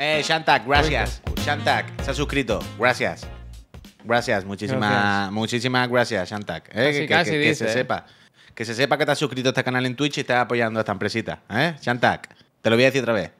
Eh, Shantak, gracias. Shantak, se ha suscrito. Gracias. Gracias, muchísimas gracias, muchísimas gracias Shantak. Eh, que, se sepa. Que se sepa que te has suscrito a este canal en Twitch y estás apoyando a esta empresita. ¿eh? Shantak, te lo voy a decir otra vez.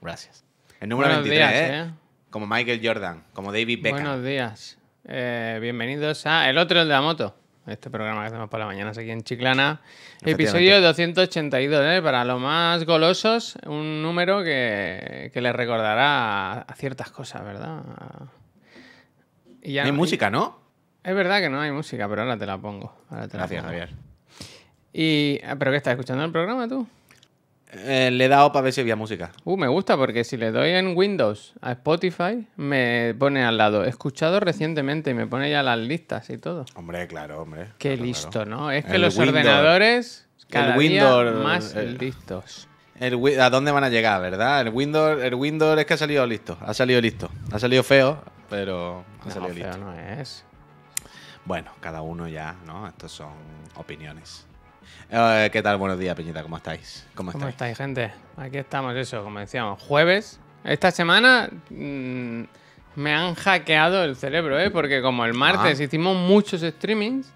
Gracias. El número 23, eh. ¿eh? Como Michael Jordan, como David Beckham. Buenos días. Eh, bienvenidos a El otro, el de la moto este programa que hacemos por la mañana aquí en Chiclana. Episodio 282, ¿eh? para los más golosos, un número que, que les recordará a ciertas cosas, ¿verdad? Y ya, hay música, ¿no? Es verdad que no hay música, pero ahora te la pongo. Ahora Gracias, Javier. Y, ah, ¿Pero qué estás escuchando el programa tú? Eh, le he dado para ver si había música. Uh, me gusta porque si le doy en Windows a Spotify, me pone al lado. He escuchado recientemente y me pone ya las listas y todo. Hombre, claro, hombre. Qué listo, ¿no? Es que los ordenadores cada el más eh, listos. El, ¿A dónde van a llegar, verdad? El Windows, el Windows es que ha salido listo. Ha salido listo. Ha salido feo, pero ha salido listo. no es. Bueno, cada uno ya, ¿no? Estas son opiniones. Eh, ¿Qué tal? Buenos días, Peñita. ¿Cómo estáis? ¿Cómo estáis? gente? Aquí estamos, eso, como decíamos, jueves. Esta semana mm, me han hackeado el cerebro, ¿eh? Porque como el martes ah. hicimos muchos streamings,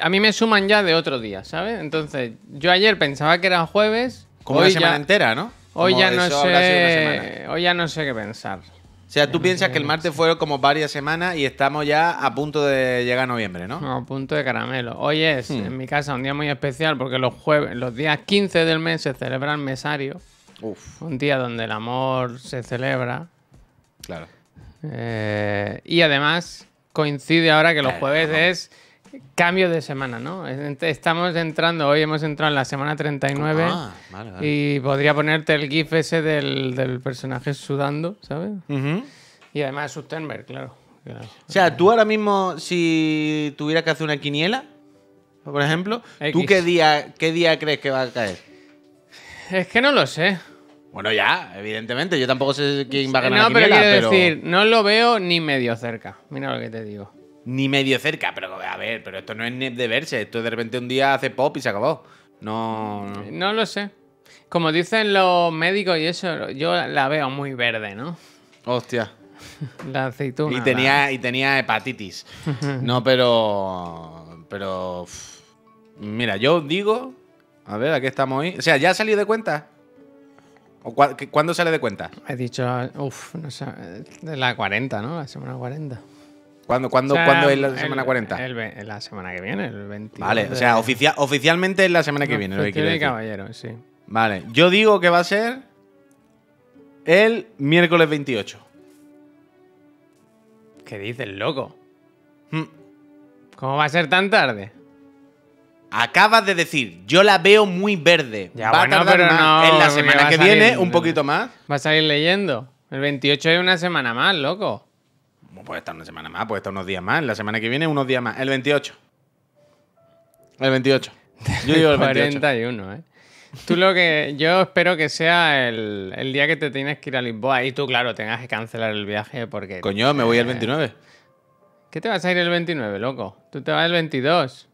a mí me suman ya de otro día, ¿sabes? Entonces, yo ayer pensaba que era jueves. Como hoy semana entera, ¿no? Hoy ya no sé. Hoy ya no sé qué pensar. O sea, tú piensas que el martes fueron como varias semanas y estamos ya a punto de llegar a noviembre, ¿no? A punto de caramelo. Hoy es, hmm. en mi casa, un día muy especial porque los jueves, los días 15 del mes se celebra el mesario. Uf. Un día donde el amor se celebra. Claro. Eh, y además coincide ahora que los jueves es Cambio de semana, ¿no? Estamos entrando, hoy hemos entrado en la semana 39 ah, vale, y podría ponerte el GIF ese del, personaje sudando, ¿sabes? Y además Sustenberg, claro, claro. O sea, tú ahora mismo, si tuvieras que hacer una quiniela, por ejemplo, ¿tú qué día, qué día crees que va a caer? Es que no lo sé. Bueno, ya, evidentemente. Yo tampoco sé quién va a ganar. No, la quiniela, pero quiero decir, no lo veo ni medio cerca. Mira lo que te digo ni medio cerca. Pero a ver, pero esto no es de verse. Esto de repente un día hace pop y se acabó. No. No, lo sé. Como dicen los médicos y eso, yo la veo muy verde, ¿no? Hostia. la aceituna. Y tenía, y tenía hepatitis. no, pero. Pero. Mira, yo digo. A ver, aquí estamos hoy. O sea, ¿ya ha salido de cuenta? ¿O ¿Cuándo sale de cuenta? He dicho, uff, no sé, de la 40, ¿no? La semana 40. ¿Cuándo, es la semana 40? la semana que viene, el 20. Vale, o sea, oficialmente es la semana que viene. caballero, sí. Vale, yo digo que va a ser el miércoles 28. ¿Qué dices, loco? Hmm. ¿Cómo va a ser tan tarde? Acabas de decir, yo la veo muy verde. Ya, va a tardar No, en la semana que viene, un poquito más. Va a salir leyendo. El 28 es una semana más, loco puede estar una semana más, puede estar unos días más. La semana que viene, unos días más. El 28. El 28. Yo digo el 28. 41, ¿eh? Tú lo que. Yo espero que sea el, día que te tienes que ir a Lisboa. Y tú, claro, tengas que cancelar el viaje porque. Coño, me voy el 29. ¿Qué te vas a ir el 29, loco? Tú te vas el 22.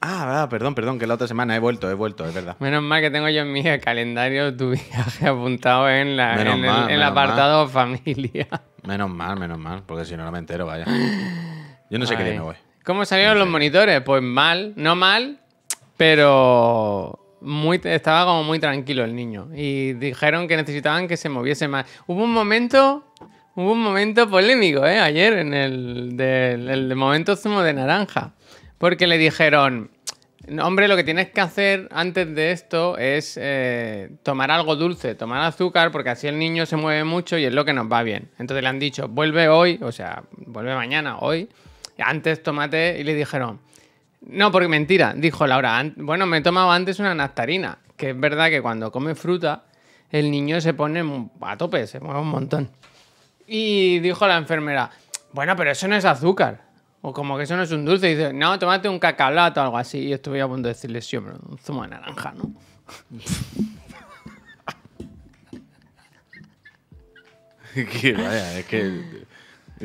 Ah, perdón, perdón, que la otra semana he vuelto, he vuelto, es verdad. Menos mal que tengo yo en mi calendario tu viaje apuntado en, el apartado familia. Menos mal, menos mal, porque si no, no me entero, vaya. Yo no sé qué día me voy. ¿Cómo salieron los monitores? Pues mal, no mal, pero muy, estaba como muy tranquilo el niño. Y dijeron que necesitaban que se moviese más. Hubo un momento Hubo un momento polémico, ¿eh? Ayer en el, del, el momento zumo de naranja. Porque le dijeron, hombre, lo que tienes que hacer antes de esto es eh, tomar algo dulce, tomar azúcar, porque así el niño se mueve mucho y es lo que nos va bien. Entonces le han dicho, vuelve hoy, o sea, vuelve mañana, hoy. Antes tómate y le dijeron, no, porque mentira, dijo Laura, bueno, me he tomado antes una naftarina, que es verdad que cuando come fruta, el niño se pone a tope, se mueve un montón. Y dijo la enfermera, bueno, pero eso no es azúcar. O como que eso no es un dulce, y dice, no, tomate un cacablato o algo así. Y estoy a punto de decirle, sí, hombre, un zumo de naranja, ¿no? que vaya, es que.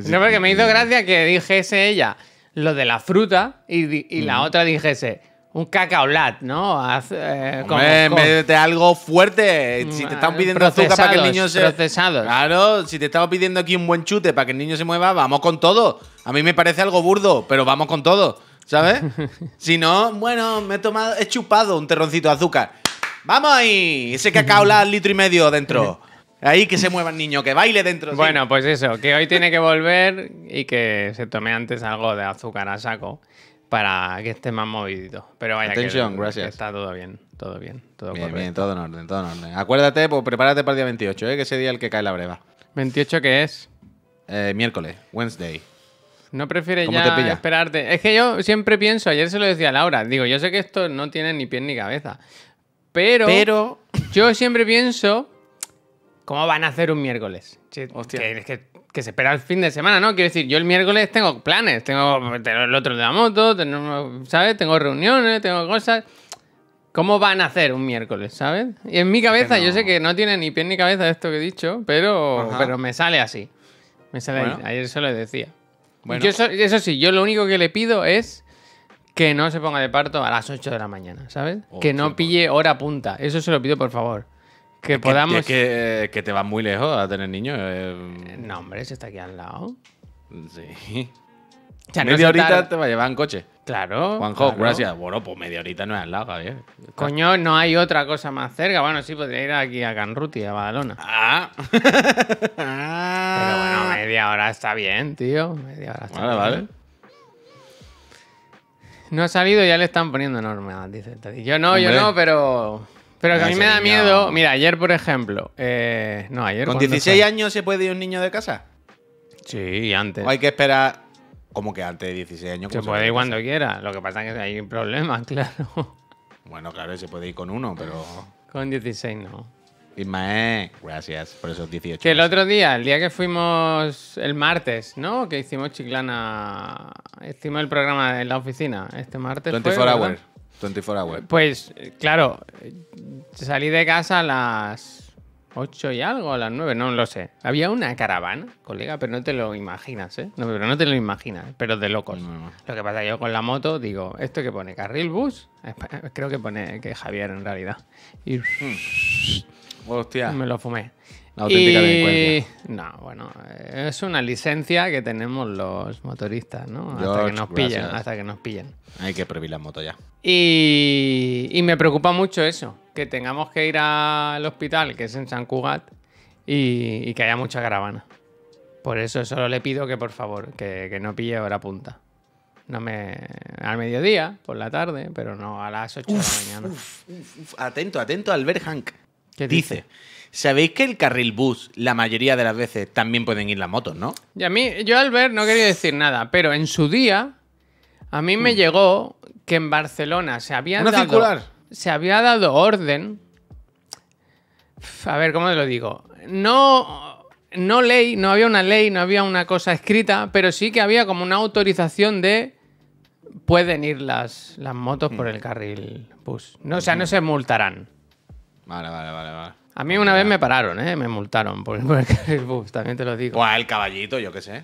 no, porque me hizo gracia que dijese ella lo de la fruta y, la otra dijese un cacaolat, ¿no? Haz, eh, algo fuerte. Eh, si te estamos pidiendo azúcar para que el niño se. Procesados. Claro, si te estamos pidiendo aquí un buen chute para que el niño se mueva, vamos con todo. A mí me parece algo burdo, pero vamos con todo. ¿Sabes? si no, bueno, me he tomado, he chupado un terroncito de azúcar. ¡Vamos ahí! Ese cacaolat litro y medio dentro. Ahí que se mueva el niño, que baile dentro. Bueno, pues eso, que hoy tiene que volver y que se tome antes algo de azúcar a saco para que esté más movidito. Pero vaya, que, está todo bien, todo bien, todo bien, bien, todo en orden, todo en orden. Acuérdate, pues prepárate para el día 28, ¿eh? que ese día el que cae la breva. ¿28 qué es? Eh, miércoles, Wednesday. No prefieres ya esperarte. Es que yo siempre pienso, ayer se lo decía a Laura, digo, yo sé que esto no tiene ni pie ni cabeza, pero, yo siempre pienso, ¿cómo van a hacer un miércoles? Hostia que se espera el fin de semana, ¿no? Quiero decir, yo el miércoles tengo planes, tengo el otro de la moto, ¿sabes? Tengo reuniones, tengo cosas. ¿Cómo van a hacer un miércoles, sabes? Y en mi cabeza, yo sé que no tiene ni pie ni cabeza esto que he dicho, pero, pero me sale así. Me sale Ayer se lo decía. Bueno. eso, sí, yo lo único que le pido es que no se ponga de parto a las 8 de la mañana, ¿sabes? Oh, que no pille hora punta. Eso se lo pido, por favor que podamos. que, que, te vas muy lejos a tener niños. Eh. No, hombre, se está aquí al lado. Sí. media horita te va a llevar en coche. Claro. Juanjo, gracias. Bueno, pues media horita no es al lado, Javier. Coño, no hay otra cosa más cerca. Bueno, sí, podría ir aquí a Canruti, a Badalona. Ah. Pero bueno, media hora está bien, tío. Media hora está bien. Vale, No ha salido, ya le están poniendo normas, dice. Yo no, yo no, pero. Pero a mí me da miedo. Mira, ayer, por ejemplo. Eh, no, ayer. ¿Con 16 años se puede ir un niño de casa? Sí, antes. ¿O hay que esperar como que antes de 16 años? Se puede ir cuando quiera. Lo que pasa es que hay un problema, claro. Bueno, claro, se puede ir con uno, pero... Con 16 no. Ismael, gracias por esos 18. Que el otro día, el día que fuimos el martes, ¿no? Que hicimos chiclana. Hicimos el programa en la oficina. Este martes. fue, 24 Pues, claro, salí de casa a las 8 y algo, a las 9, no lo sé. Había una caravana, colega, pero no te lo imaginas, ¿eh? No, pero no te lo imaginas, pero de locos. Lo que pasa yo con la moto digo, ¿esto que pone? ¿Carril bus? Creo que pone que Javier en realidad. Y. Hmm. Hostia. Me lo fumé. La auténtica delincuencia. No, bueno, es una licencia que tenemos los motoristas, ¿no? hasta que nos pillen, Hay que prohibir la moto ya. Y, me preocupa mucho eso, que tengamos que ir al hospital, que es en San Cugat, y, que haya mucha caravana. Por eso solo le pido que por favor, que, no pille hora punta. No me. Al mediodía, por la tarde, pero no a las 8 de la mañana. atento, atento, Albert Hank. dice? Sabéis que el carril bus, la mayoría de las veces, también pueden ir las motos, ¿no? Y a mí, yo Albert, no quería decir nada, pero en su día, a mí me mm. llegó que en Barcelona se había dado, Se había dado orden. A ver, ¿cómo te lo digo? No no ley, no había una ley, no había una cosa escrita, pero sí que había como una autorización de pueden ir las, las motos por mm. el carril bus. No, o sea, no se multarán. Vale, vale, vale, vale. A mí una vez me pararon, ¿eh? me multaron por, el carril también te lo digo. O el caballito, yo qué sé.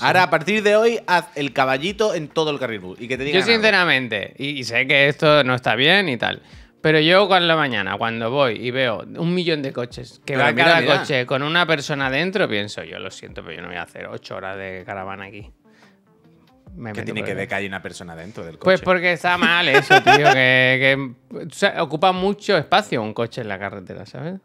Ahora, a partir de hoy, haz el caballito en todo el carril y que te Yo, sinceramente, y, sé que esto no está bien y tal, pero yo con la mañana, cuando voy y veo un millón de coches, que va cada coche con una persona dentro, pienso, yo lo siento, pero yo no voy a hacer ocho horas de caravana aquí. Que ¿Qué tiene que ver que hay una persona dentro del pues coche? Pues porque está mal eso, tío. que, ocupa mucho espacio un coche en la carretera, ¿sabes?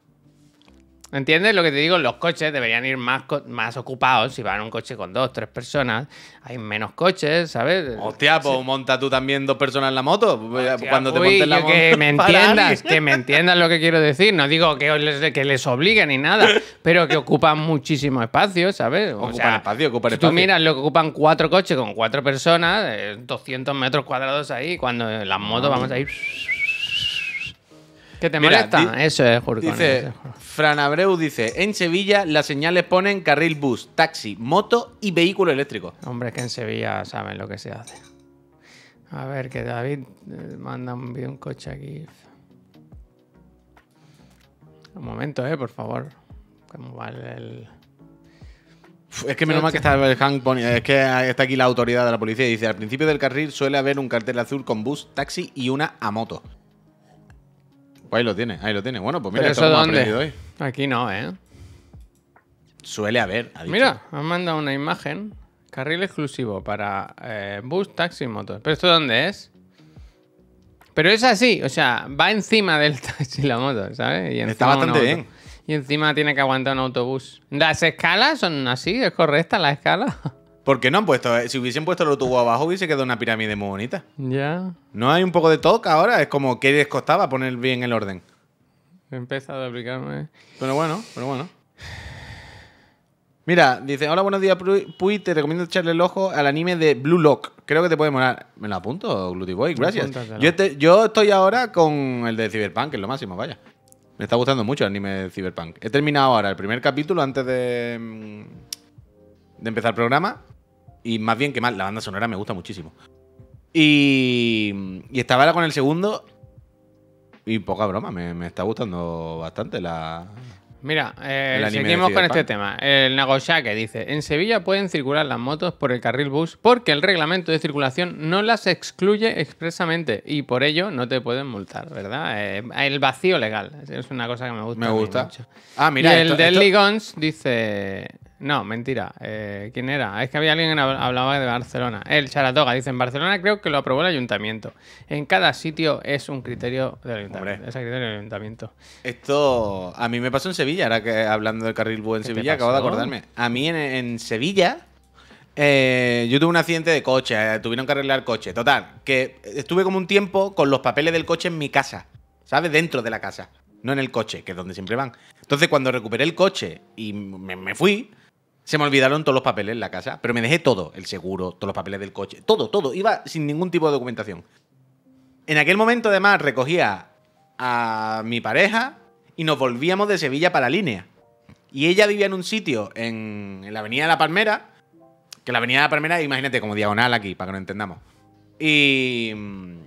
¿Entiendes lo que te digo? Los coches deberían ir más, más ocupados. Si van un coche con dos, tres personas, hay menos coches, ¿sabes? Hostia, pues monta tú también dos personas en la moto. cuando te uy, montes la moto. Que me entiendas, que me entiendas lo que quiero decir. No digo que les, que les obliguen ni nada, pero que ocupan muchísimo espacio, ¿sabes? ocupan espacio, ocupan si espacio. Tú miras lo que ocupan cuatro coches con cuatro personas, 200 eh, metros cuadrados ahí, cuando las motos vamos a ir. Que te molesta? Eso es, Jurcón. Dice, Fran Abreu dice, en Sevilla las señales ponen carril bus, taxi, moto y vehículo eléctrico. Hombre, es que en Sevilla saben lo que se hace. A ver, que David eh, manda un, coche aquí. Un momento, eh, por favor. vale Es que menos mal que está Es que está aquí la autoridad de la policía y dice: al principio del carril suele haber un cartel azul con bus, taxi y una a moto. Pues ahí lo tiene, ahí lo tiene. Bueno, pues mira, lo hemos aprendido Hoy. Aquí no, ¿eh? Suele haber. Ha dicho. Mira, han mandado una imagen. Carril exclusivo para eh, bus, taxi y moto. ¿Pero esto dónde es? Pero es así, o sea, va encima del taxi la moto, ¿sabes? Está bastante bien. Y encima tiene que aguantar un autobús. ¿Las escalas son así? ¿Es correcta la escala? ¿Por qué no han puesto? Eh? Si hubiesen puesto el autobús abajo, hubiese quedado una pirámide muy bonita. Ya. ¿No hay un poco de toque ahora? Es como que les costaba poner bien el orden. He empezado a aplicarme. Pero bueno, pero bueno. Mira, dice, hola, buenos días, Puy. Te recomiendo echarle el ojo al anime de Blue Lock. Creo que te puede molar. Me lo apunto, Glutiboy? Boy, gracias. Yo, estoy ahora con el de Cyberpunk, que es lo máximo, vaya. Me está gustando mucho el anime de Cyberpunk. He terminado ahora el primer capítulo antes de, mm, de empezar el programa. Y más bien que mal, la banda sonora me gusta muchísimo. Y, y estaba ahora con el segundo y poca broma, me, está gustando bastante la. Mira, eh, seguimos con este tema. El Nagoshake dice: En Sevilla pueden circular las motos por el carril bus porque el reglamento de circulación no las excluye expresamente y por ello no te pueden multar, ¿verdad? Eh, el vacío legal es una cosa que me gusta, me gusta. mucho. Ah, mira, el Deadly Guns dice: no, mentira. Eh, ¿Quién era? Es que había alguien que hablaba de Barcelona. El Charatoga dice, en Barcelona creo que lo aprobó el ayuntamiento. En cada sitio es un criterio del ayuntamiento. Es el criterio del ayuntamiento. Esto a mí me pasó en Sevilla, ahora que hablando del carril bú en Sevilla, acabo de acordarme. A mí en, Sevilla eh, yo tuve un accidente de coche, eh, tuvieron que arreglar el coche. Total, que estuve como un tiempo con los papeles del coche en mi casa, ¿sabes? Dentro de la casa, no en el coche, que es donde siempre van. Entonces cuando recuperé el coche y me fui se me olvidaron todos los papeles en la casa, pero me dejé todo, el seguro, todos los papeles del coche, todo, todo. Iba sin ningún tipo de documentación. En aquel momento, además, recogía a mi pareja y nos volvíamos de Sevilla para la línea. Y ella vivía en un sitio en, la Avenida de la Palmera, que la Avenida de la Palmera, imagínate, como diagonal aquí, para que no entendamos. Y mm,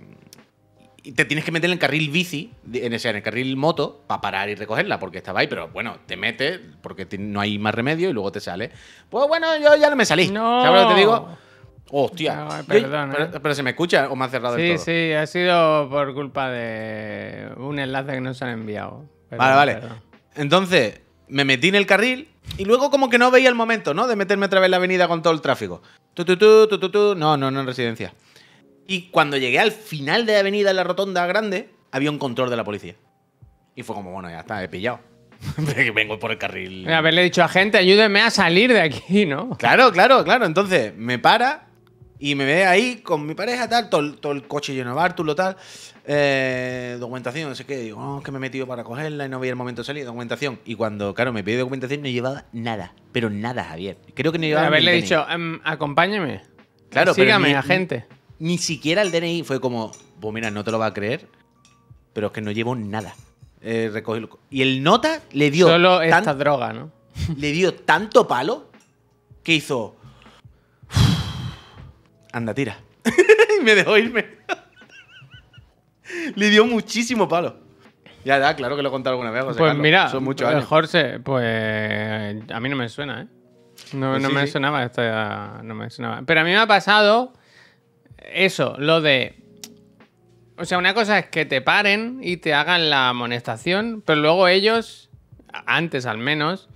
y te tienes que meter en el carril bici, en, ese, en el carril moto, para parar y recogerla, porque estaba ahí, pero bueno, te metes porque no hay más remedio y luego te sale. Pues bueno, yo ya no me salí. ¿Sabes lo que te digo? Hostia. Eh. pero, se me escucha o me ha cerrado sí, el todo. Sí, sí, ha sido por culpa de un enlace que nos han enviado. vale, vale. Entonces, me metí en el carril y luego como que no veía el momento, ¿no? De meterme a través de la avenida con todo el tráfico. No, no, no en residencia. Y cuando llegué al final de la avenida, la rotonda grande, había un control de la policía. Y fue como, bueno, ya está, he pillado. Vengo por el carril. Haberle dicho a gente, ayúdeme a salir de aquí, ¿no? Claro, claro, claro. Entonces me para y me ve ahí con mi pareja, tal, todo, el coche lleno de bártulo, tal. Eh, documentación, no sé qué. Digo, que me he metido para cogerla y no había el momento de salir. Documentación. Y cuando, claro, me pide documentación, no llevaba nada. Pero nada, Javier. Creo que no llevaba nada. Haberle dicho, em, acompáñeme. Claro, Sígame, agente ni siquiera el DNI. Fue como, pues mira, no te lo va a creer, pero es que no llevo nada. Eh, y el nota le dio. Solo droga, ¿no? le dio tanto palo que hizo. Anda, tira. y me dejó irme. le dio muchísimo palo. Ya, da, claro que lo he contado alguna vez. pues mira, Son muchos Jorge, pues a mí no me suena, ¿eh? No, pues me sonaba No me Pero a mí me ha pasado eso, lo de... O sea, una cosa es que te paren y te hagan la amonestación, pero luego ellos, antes al menos,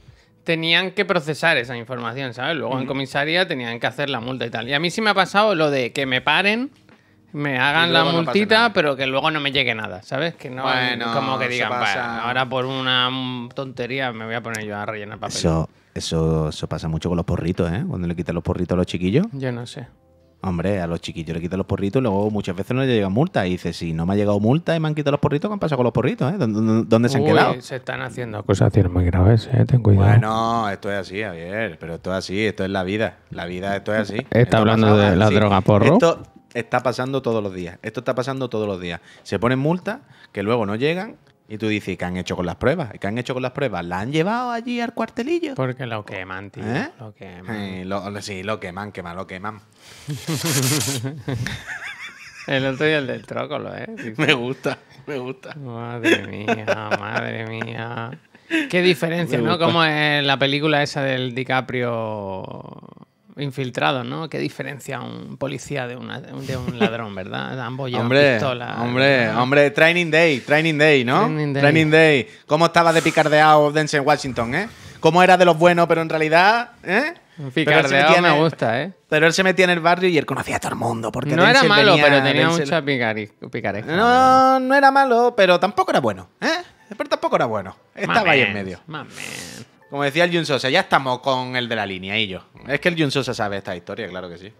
tenían que procesar esa información, ¿sabes? Luego en comisaría tenían que hacer la multa y tal. Y a mí sí me ha pasado lo de que me paren, me hagan la multita, pero que luego no me llegue nada, ¿sabes? Que no como que digan, ahora por una tontería me voy a poner yo a rellenar papel. Eso, eso, eso pasa mucho con los porritos, ¿eh? Cuando le quitan los porritos a los chiquillos. Yo no sé. Hombre, a los chiquillos le quitan los porritos y luego muchas veces no le llegan multas. Y dice, si no me ha llegado multa y me han quitado los porritos, ¿qué han pasado con los porritos? Eh? ¿Dónde, se han Uy, quedado? Se están haciendo cosas muy graves, ¿eh? ten cuidado. Bueno, esto es así, Javier, pero esto es así, esto es la vida. La vida, esto es así. Está hablando de la droga porro. Esto está pasando todos los días. Esto está pasando todos los días. Se ponen multas que luego no llegan y tú dices, qué han hecho con las pruebas? qué han hecho con las pruebas? ¿La han llevado allí al cuartelillo? Porque lo queman, tío. ¿Eh? Lo queman. lo, sí, lo queman, queman, lo queman. el otro es el del trócolo, ¿eh? Me gusta, me gusta. Madre mía, madre mía. Qué diferencia, ¿no? Como en la película esa del DiCaprio infiltrados, ¿no? ¿Qué diferencia un policía de, un ladrón, verdad? Ambos llevan hombre, Hombre, hombre, Training Day, Training Day, ¿no? Training Day. ¿Cómo estaba de picardeado Denzel Washington, eh? ¿Cómo era de los buenos, pero en realidad, eh? Picardeado me gusta, ¿eh? Pero él se metía en el barrio y él conocía a todo el mundo. Porque no era malo, pero tenía mucha No, no era malo, pero tampoco era bueno, ¿eh? Pero tampoco era bueno. Estaba ahí en medio. Man, como decía el Jun Sosa, ya estamos con el de la línea y yo. Mm. Es que el Jun Sosa sabe esta historia, claro que sí.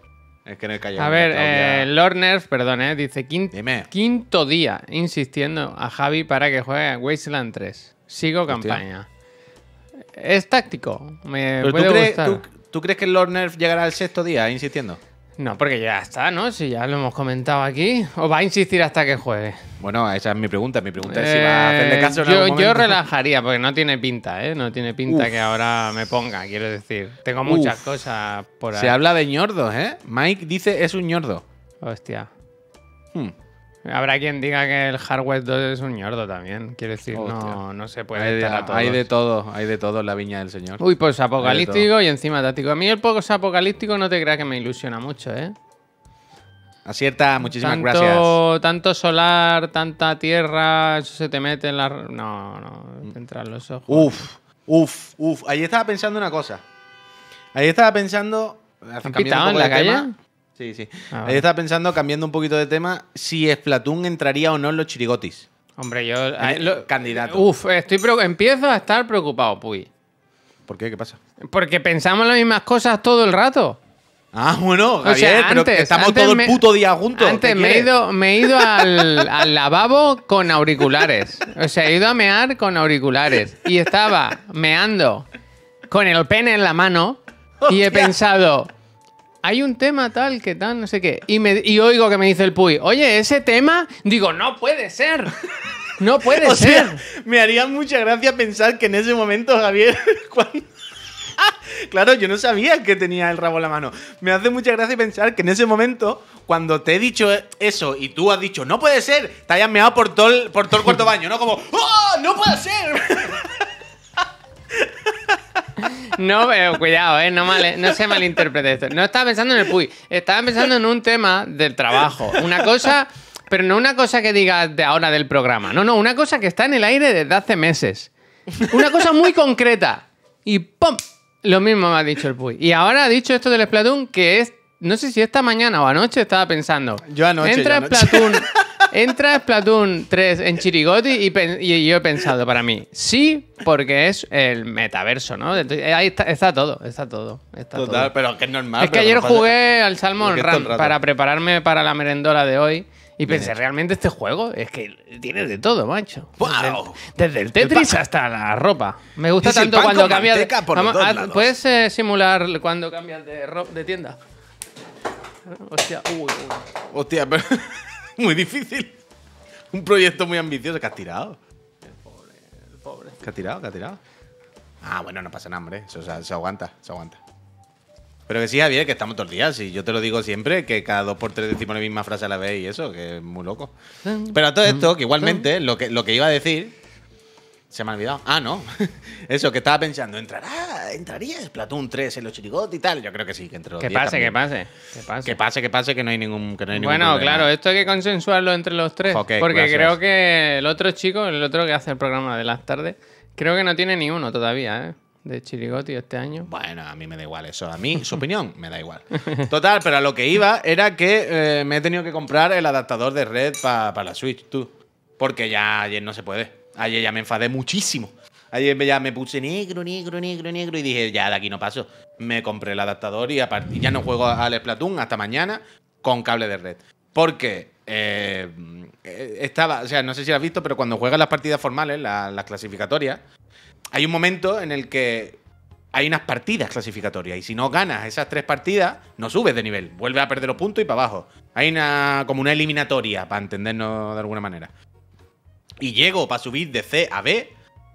Es que no he A ver, eh, Lord Nerf, perdón, eh, dice quinto, día insistiendo a Javi para que juegue a Wasteland 3. Sigo campaña. Es táctico. tú, crees, crees que el Lord Nerf llegará al sexto día insistiendo? No, porque ya está, ¿no? Si ya lo hemos comentado aquí. ¿O va a insistir hasta que juegue? Bueno, esa es mi pregunta. Mi pregunta es si va a de eh, caso yo, yo relajaría, porque no tiene pinta, ¿eh? No tiene pinta que ahora me ponga, quiero decir. Tengo muchas cosas por ahí. Se habla de ñordos, ¿eh? Mike dice es un ñordo. Hostia. Hmm. Habrá quien diga que el Hardware 2 es un ñordo también. Quiero decir, no, no, se puede hay de, todo, hay de todo en la viña del señor. Uy, pues apocalíptico y encima táctico. A mí el poco apocalíptico no te creas que me ilusiona mucho, ¿eh? Acierta, muchísimas gracias. Tanto solar, tanta tierra, eso se te mete en la... No, no, los ojos. Uf, uf, uf. Ahí estaba pensando una cosa. Ahí estaba pensando... ¿Has pitado en la calle? Sí, sí. Ah, estaba pensando, cambiando un poquito de tema, si Splatoon entraría o no en los chirigotis. Hombre, yo. candidato. Uf, empiezo a estar preocupado, Puy. ¿Por qué? ¿Qué pasa? Porque pensamos las mismas cosas todo el rato. Ah, bueno, estamos todo el puto día juntos. Antes me he ido, al, lavabo con auriculares. O sea, he ido a mear con auriculares. Y estaba meando con el pene en la mano. Y he pensado, hay un tema tal que tal, no sé qué. Y, me, oigo que me dice el Puy, oye, ese tema, digo, no puede ser. No puede ser. me haría mucha gracia pensar que en ese momento, Javier, claro, yo no sabía que tenía el rabo en la mano. Me hace mucha gracia pensar que en ese momento, cuando te he dicho eso y tú has dicho, no puede ser, te hayas meado por todo por todo el cuarto baño, ¿no? Como, ¡oh! ¡No puede ser! No, pero cuidado, ¿eh? no, mal, no se malinterprete esto. No estaba pensando en el Puy, estaba pensando en un tema del trabajo. Una cosa, pero no una cosa que digas de ahora del programa. No, no, una cosa que está en el aire desde hace meses. Una cosa muy concreta. Y ¡pum! Lo mismo me ha dicho el Puy. Y ahora ha dicho esto del Splatoon que es. No sé si esta mañana o anoche estaba pensando. Yo anoche. Entra yo anoche. Entra Splatoon 3 en Chirigoti y, yo he pensado para mí, sí, porque es el metaverso, ¿no? ahí está, todo, está todo. Total, pero que es normal. Es que ayer jugué al Salmon Run para prepararme para la merendola de hoy. Y pensé, realmente este juego es que tiene de todo, macho. Wow. Desde, el Tetris hasta la ropa. Me gusta tanto cuando cambia... ¿Puedes eh, simular cuando cambias de, de tienda? Hostia, uy, uy. Hostia, pero. muy difícil. Un proyecto muy ambicioso que has tirado. El pobre, el pobre. Que has tirado? que has tirado? Ah, bueno, no pasa nada, hombre. Eso se, aguanta, se aguanta. Pero que sí, Javier, que estamos todos días. Y yo te lo digo siempre, que cada dos por tres decimos la misma frase a la vez y eso, que es muy loco. Mm. Pero a todo esto, que mm. igualmente, mm. lo que, lo que iba a decir se me ha olvidado. Ah, no. Eso, que estaba pensando, ¿entrará? ¿Entraría Splatoon 3 en los chirigotes y tal? Yo creo que sí, que entre los Que pase, que pase, que pase. Que pase, que que no hay ningún, que Bueno, claro, esto hay que consensuarlo entre los tres. porque creo que el otro chico, el otro que hace el programa de las tardes, creo que no tiene ni uno todavía, ¿eh? de Chirigoti este año. Bueno, a mí me da igual eso. A mí, su opinión, me da igual. Total, pero a lo que iba era que eh, me he tenido que comprar el adaptador de red para la Switch, tú. Porque ya ayer no se puede. Ayer ya me enfadé muchísimo. Ayer ya me puse negro, negro, negro, negro y dije, ya de aquí no paso. Me compré el adaptador y, ya no juego al Splatoon hasta mañana con cable de red. Porque eh, eh, estaba, o sea, no sé si lo has visto, pero cuando juegas las partidas formales, las clasificatorias, hay un momento en el que hay unas partidas clasificatorias y si no ganas esas tres partidas, no subes de nivel, vuelves a perder los puntos y para abajo. Hay una como una eliminatoria, para entendernos de alguna manera y llego para subir de C a B,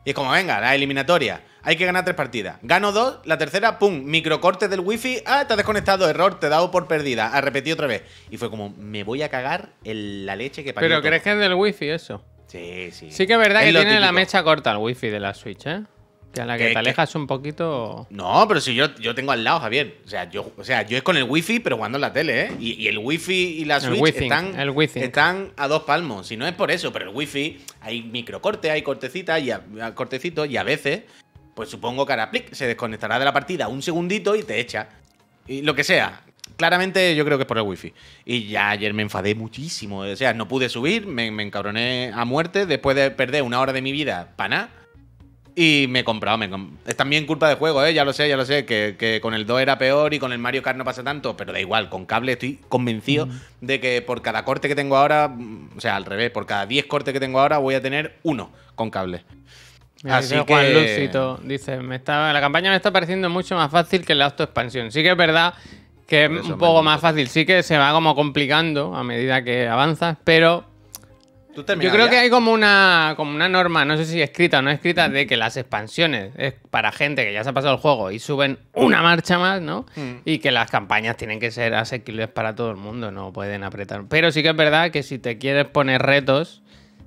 y es como, venga, la eliminatoria. Hay que ganar tres partidas. Gano dos, la tercera, pum, microcorte del wifi. Ah, te has desconectado, error, te he dado por perdida. ha repetido otra vez. Y fue como, me voy a cagar en la leche que Pero crees que es del wifi eso. Sí, sí. Sí que es verdad que tiene la mecha corta el wifi de la Switch, ¿eh? Que a la que, te alejas un poquito. No, pero si yo, yo tengo al lado, Javier. O sea, yo, o sea, yo es con el wifi, pero jugando en la tele, ¿eh? Y, el wifi y las Switch están, el wifi. están a dos palmos. Si no es por eso, pero el wifi hay microcortes, hay cortecitas y cortecitos, y a veces, pues supongo que ahora se desconectará de la partida un segundito y te echa. Y lo que sea. Claramente yo creo que es por el wifi. Y ya ayer me enfadé muchísimo. O sea, no pude subir, me, me encabroné a muerte después de perder una hora de mi vida para y me he comprado, me es también culpa de juego, ¿eh? ya lo sé, ya lo sé, que, con el 2 era peor y con el Mario Kart no pasa tanto, pero da igual, con cable estoy convencido de que por cada corte que tengo ahora, mm, o sea, al revés, por cada 10 cortes que tengo ahora voy a tener uno con cable. Así que... Lucito dice, me la campaña me está pareciendo mucho más fácil que la autoexpansión. Sí que es verdad que es un poco más fácil, sí que se va como complicando a medida que avanzas, pero yo creo que hay como una, como una norma, no sé si escrita o no escrita, de que las expansiones es para gente que ya se ha pasado el juego y suben una marcha más, ¿no? Mm. Y que las campañas tienen que ser asequibles para todo el mundo, no pueden apretar. Pero sí que es verdad que si te quieres poner retos,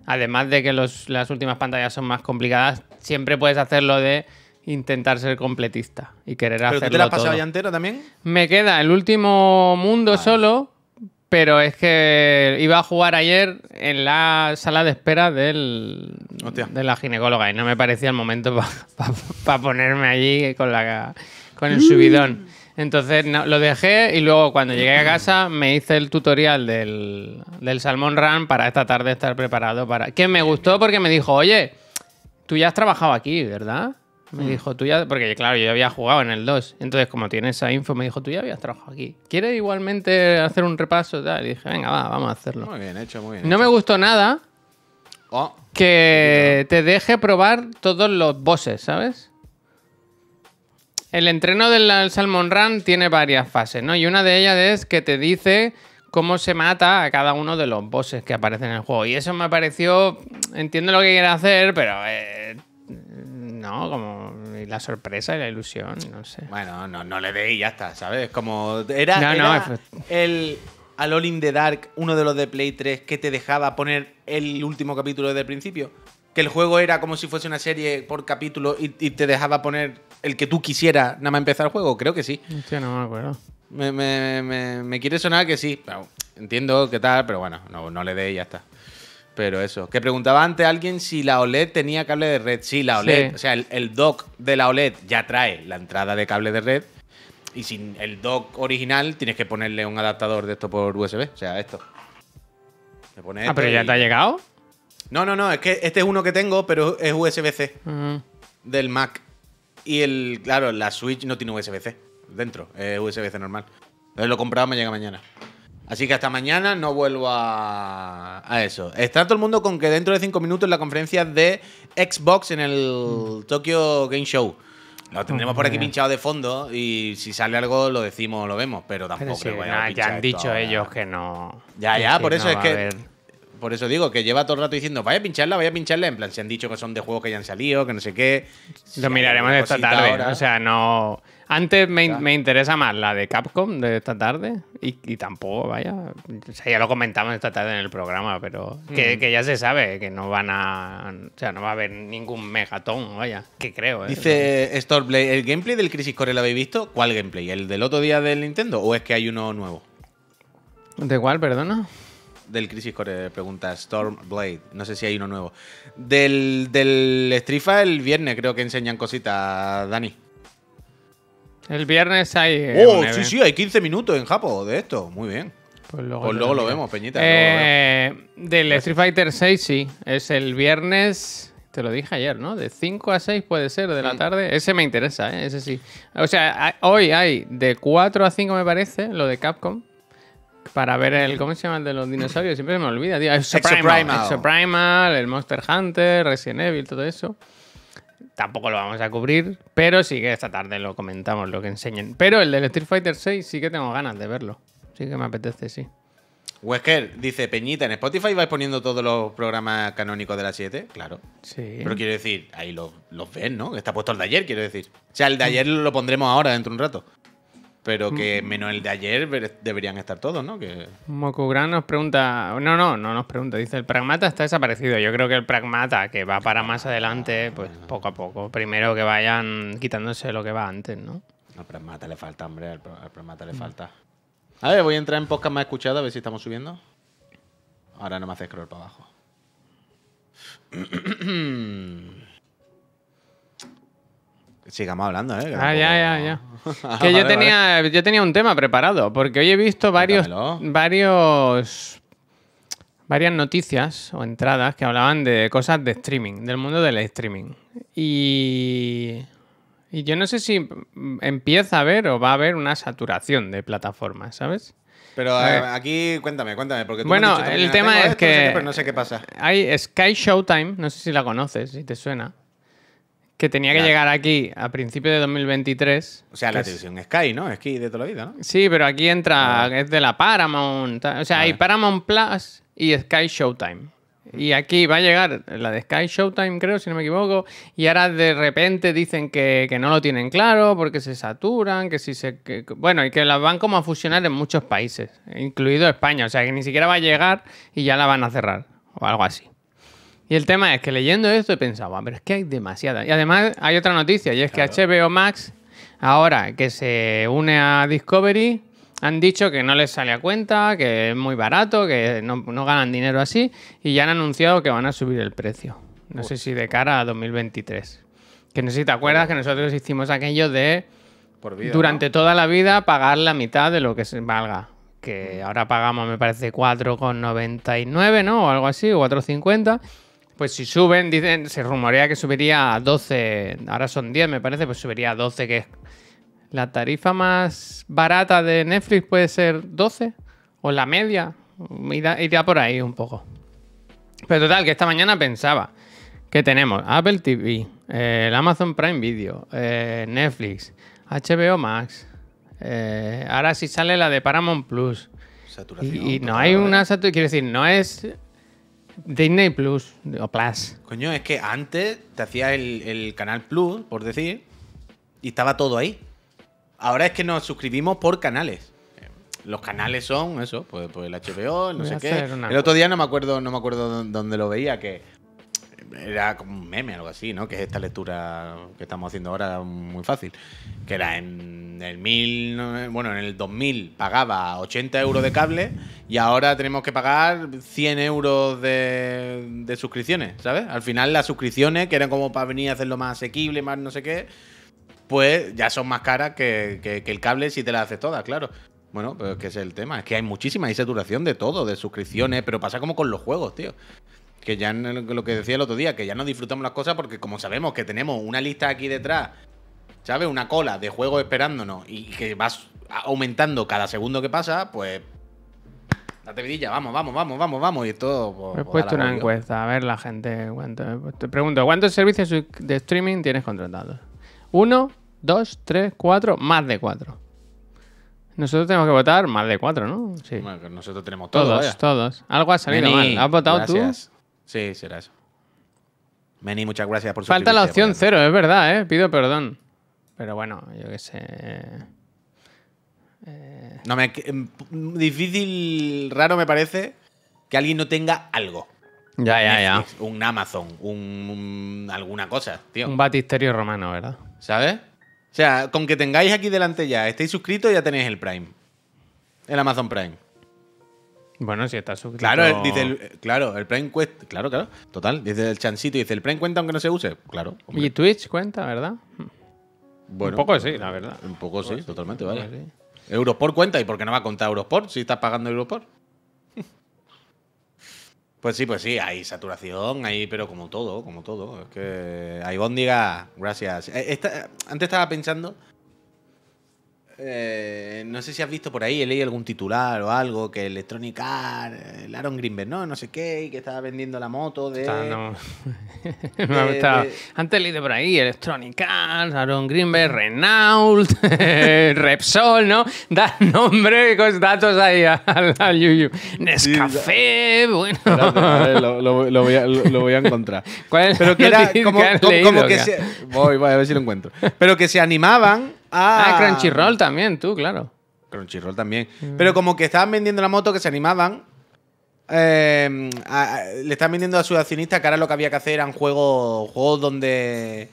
además de que las últimas pantallas son más complicadas, siempre puedes hacerlo de intentar ser completista y querer ¿Pero hacerlo te la has pasado ya entero también? Me queda el último mundo solo pero es que iba a jugar ayer en la sala de espera del, de la ginecóloga y no me parecía el momento para ponerme allí con, la, con el subidón. Entonces no, lo dejé y luego cuando llegué a casa me hice el tutorial del, del Salmón Run para esta tarde estar preparado para... Que me gustó porque me dijo, oye, tú ya has trabajado aquí, ¿verdad? Me mm. dijo, tú ya. Porque claro, yo había jugado en el 2. Entonces, como tiene esa info, me dijo, tú ya habías trabajado aquí. ¿Quieres igualmente hacer un repaso? Y dije, venga, va, vamos a hacerlo. Muy bien hecho, muy bien. No me gustó nada oh, que te deje probar todos los bosses, ¿sabes? El entreno del Salmon Run tiene varias fases, ¿no? Y una de ellas es que te dice cómo se mata a cada uno de los bosses que aparecen en el juego. Y eso me pareció, entiendo lo que quiere hacer, pero eh, no, como la sorpresa y la ilusión, no sé. Bueno, no, le dé y ya está, ¿sabes? Como era, el al All in the Dark, uno de los de Play 3 que te dejaba poner el último capítulo desde el principio. Que el juego era como si fuese una serie por capítulo y, te dejaba poner el que tú quisieras nada más empezar el juego, creo que sí. Hostia, no me acuerdo. Me, me, me, quiere sonar que sí, entiendo qué tal, pero bueno, no, no le dé y ya está. Pero eso, que preguntaba antes alguien si la OLED tenía cable de red. Sí, la OLED, o sea, el, dock de la OLED ya trae la entrada de cable de red. Y sin el dock original tienes que ponerle un adaptador de esto por USB, o sea, esto. ah, pero ya te ha llegado. No, no, no, es que este es uno que tengo, pero es USB-C del Mac. Y el, claro, la Switch no tiene USB-C dentro, es USB-C normal. Entonces lo he comprado, me llega mañana. Así que hasta mañana no vuelvo a, eso. Está todo el mundo con que dentro de cinco minutos la conferencia de Xbox en el Tokyo Game Show. Lo tendremos por aquí pinchado de fondo y si sale algo lo decimos lo vemos, pero tampoco sí, ah, Ya han dicho ellos que no. Ya, ya, por eso es que. Por eso digo que lleva todo el rato diciendo, vaya a pincharla, vaya a pincharla. En plan, se han dicho que son de juegos que ya han salido, que no sé qué. Lo miraremos esta tarde. O sea, no. Antes me, interesa más la de Capcom de esta tarde. Y, tampoco, vaya. O sea, ya lo comentamos esta tarde en el programa, pero. Mm. Que, ya se sabe que no van a. O sea, no va a haber ningún megatón, vaya. Que creo, ¿eh? Dice Stormblade, ¿el gameplay del Crisis Core lo habéis visto? ¿Cuál gameplay? ¿El del otro día del Nintendo? ¿O es que hay uno nuevo? ¿De cuál, perdona? Del Crisis Core, pregunta Stormblade. No sé si hay uno nuevo. Del, del Strifa el viernes creo que enseñan cositas, Dani. El viernes hay. Eh, oh, sí, sí, hay 15 minutos en Japón de esto. Muy bien. Pues luego, pues lo vemos, Peñita. Eh, del Street Fighter 6, sí. Es el viernes. Te lo dije ayer, ¿no? De 5 a 6 puede ser de la mm. tarde. Ese me interesa, ¿eh? ese sí. O sea, hoy hay de 4 a 5, me parece, lo de Capcom. Para ver el. ¿Cómo se llama el de los dinosaurios? Siempre se me olvida, tío. Exoprimal, el Monster Hunter, Resident Evil, todo eso. Tampoco lo vamos a cubrir, pero sí que esta tarde lo comentamos, lo que enseñen. Pero el del Street Fighter 6 sí que tengo ganas de verlo. Sí que me apetece, sí. Wesker dice, Peñita, ¿en Spotify vais poniendo todos los programas canónicos de las 7? Claro. Sí. Pero quiero decir, ahí los, los ven, ¿no? Está puesto el de ayer, quiero decir. O sea, el de ayer lo pondremos ahora, dentro de un rato pero que mm. menos el de ayer deberían estar todos, ¿no? Que... Mokugran nos pregunta, no, no, no nos pregunta, dice, el pragmata está desaparecido, yo creo que el pragmata que va para más adelante, ah, pues poco a poco, primero que vayan quitándose lo que va antes, ¿no? Al pragmata le falta, hombre, al, pragmata le mm. falta. A ver, voy a entrar en podcast más escuchado, a ver si estamos subiendo. Ahora no me hace scroll para abajo. Sigamos hablando, ¿eh? Ah, ya, ya, ya. que yo, tenía, yo tenía un tema preparado, porque hoy he visto varios, varios varias noticias o entradas que hablaban de cosas de streaming, del mundo del streaming. Y, y yo no sé si empieza a haber o va a haber una saturación de plataformas, ¿sabes? Pero eh, aquí cuéntame, cuéntame, porque tú bueno, me has el tema es que no sé qué pasa. Hay Sky Showtime, no sé si la conoces, si te suena que tenía que llegar aquí a principios de 2023. O sea, la televisión Sky, ¿no? Sky de toda la vida, ¿no? Sí, pero aquí entra, ah, es de la Paramount. O sea, hay Paramount Plus y Sky Showtime. Mm. Y aquí va a llegar la de Sky Showtime, creo, si no me equivoco. Y ahora de repente dicen que, no lo tienen claro porque se saturan, que si se. bueno, y que las van como a fusionar en muchos países, incluido España. O sea, que ni siquiera va a llegar y ya la van a cerrar o algo así. Y el tema es que leyendo esto he pensado pero es que hay demasiada. Y además hay otra noticia, y es que HBO Max, ahora que se une a Discovery, han dicho que no les sale a cuenta, que es muy barato, que no, ganan dinero así, y ya han anunciado que van a subir el precio. No sé si de cara a 2023. Que no sé si te acuerdas que nosotros hicimos aquello de durante toda la vida pagar la mitad de lo que se valga. Que mm. ahora pagamos, me parece, 4,99, ¿no? O algo así, o 4,50. Pues si suben, dicen, se rumorea que subiría a 12, ahora son 10 me parece, pues subiría a 12, que es la tarifa más barata de Netflix puede ser 12, o la media, Iría por ahí un poco. Pero total, que esta mañana pensaba que tenemos Apple TV, eh, el Amazon Prime Video, eh, Netflix, HBO Max, eh, ahora sí sale la de Paramount Plus. y, y no hay una saturación, quiero decir, no es Disney Plus o Plus. Coño, es que antes te hacía el, canal Plus, por decir, y estaba todo ahí. Ahora es que nos suscribimos por canales los canales son eso, pues, pues el HBO, no sé qué. El otro día no me acuerdo, no me acuerdo dónde lo veía, que era como un meme, algo así, ¿no? Que es esta lectura que estamos haciendo ahora muy fácil. Que era en el 1000. bueno, en el 2000 pagaba 80 euros de cable y ahora tenemos que pagar 100 euros de, de suscripciones, ¿sabes? Al final las suscripciones, que eran como para venir a hacerlo más asequible, más no sé qué, pues ya son más caras que, el cable si te las haces todas, claro. Bueno, pero es que es el tema. Es que hay muchísima, hay saturación de todo, de suscripciones, pero pasa como con los juegos, tío que ya lo que decía el otro día, que ya no disfrutamos las cosas porque como sabemos que tenemos una lista aquí detrás, ¿sabes? Una cola de juegos esperándonos y que vas aumentando cada segundo que pasa, pues... Date vidilla, vamos, vamos, vamos, vamos, vamos. Y todo... Pues, pues, he puesto una encuesta, a ver la gente... te pregunto, ¿cuántos servicios de streaming tienes contratados? Uno, dos, tres, cuatro, más de cuatro. Nosotros tenemos que votar más de cuatro, ¿no? Sí. Bueno, nosotros tenemos todos. Todos, Algo ha salido mal. ¿Has votado gracias. tú? Sí, será eso. Meni, muchas gracias por su Falta la opción cero, es verdad, ¿eh? Pido perdón. Pero bueno, yo qué sé. Eh, no me. Difícil, raro me parece que alguien no tenga algo. Ya, ya, ya. Un Amazon, alguna cosa, tío. Un batisterio romano, ¿verdad? ¿Sabes? O sea, con que tengáis aquí delante ya, estéis suscritos, ya tenéis el Prime. El Amazon Prime. Bueno, si estás Claro, eh, dice el, eh, claro, el Prime Quest. Claro, claro. Total, dice el chancito, dice el Prime cuenta aunque no se use. Claro. Y Twitch cuenta, ¿verdad? Bueno, un poco sí, la verdad. Un poco, sí, totalmente, vale. Eurosport cuenta, ¿y por qué no va a contar Eurosport si estás pagando Eurosport? pues sí, pues sí, hay saturación, hay, pero como todo, como todo. Es que hay diga gracias. Eh, antes estaba pensando eh, no sé si has visto por ahí, he leído algún titular o algo, que Electronic Arts, eh, Aaron Greenberg, ¿no? No sé qué, y que estaba vendiendo la moto de... no. Antes he leído por ahí, Electronic Arts, Aaron Greenberg, Renault, Repsol, ¿no? Da nombre, con datos ahí al, al Yuyu. Nescafé, bueno... lo, voy a, voy a, encontrar. ¿Cuál Pero que era Voy, voy, a ver si lo encuentro. Pero que se animaban Ah, ah, Crunchyroll también, tú, claro. Crunchyroll también. Pero como que estaban vendiendo la moto que se animaban. Eh, le estaban vendiendo a su accionista que ahora lo que había que hacer eran juegos, juego donde,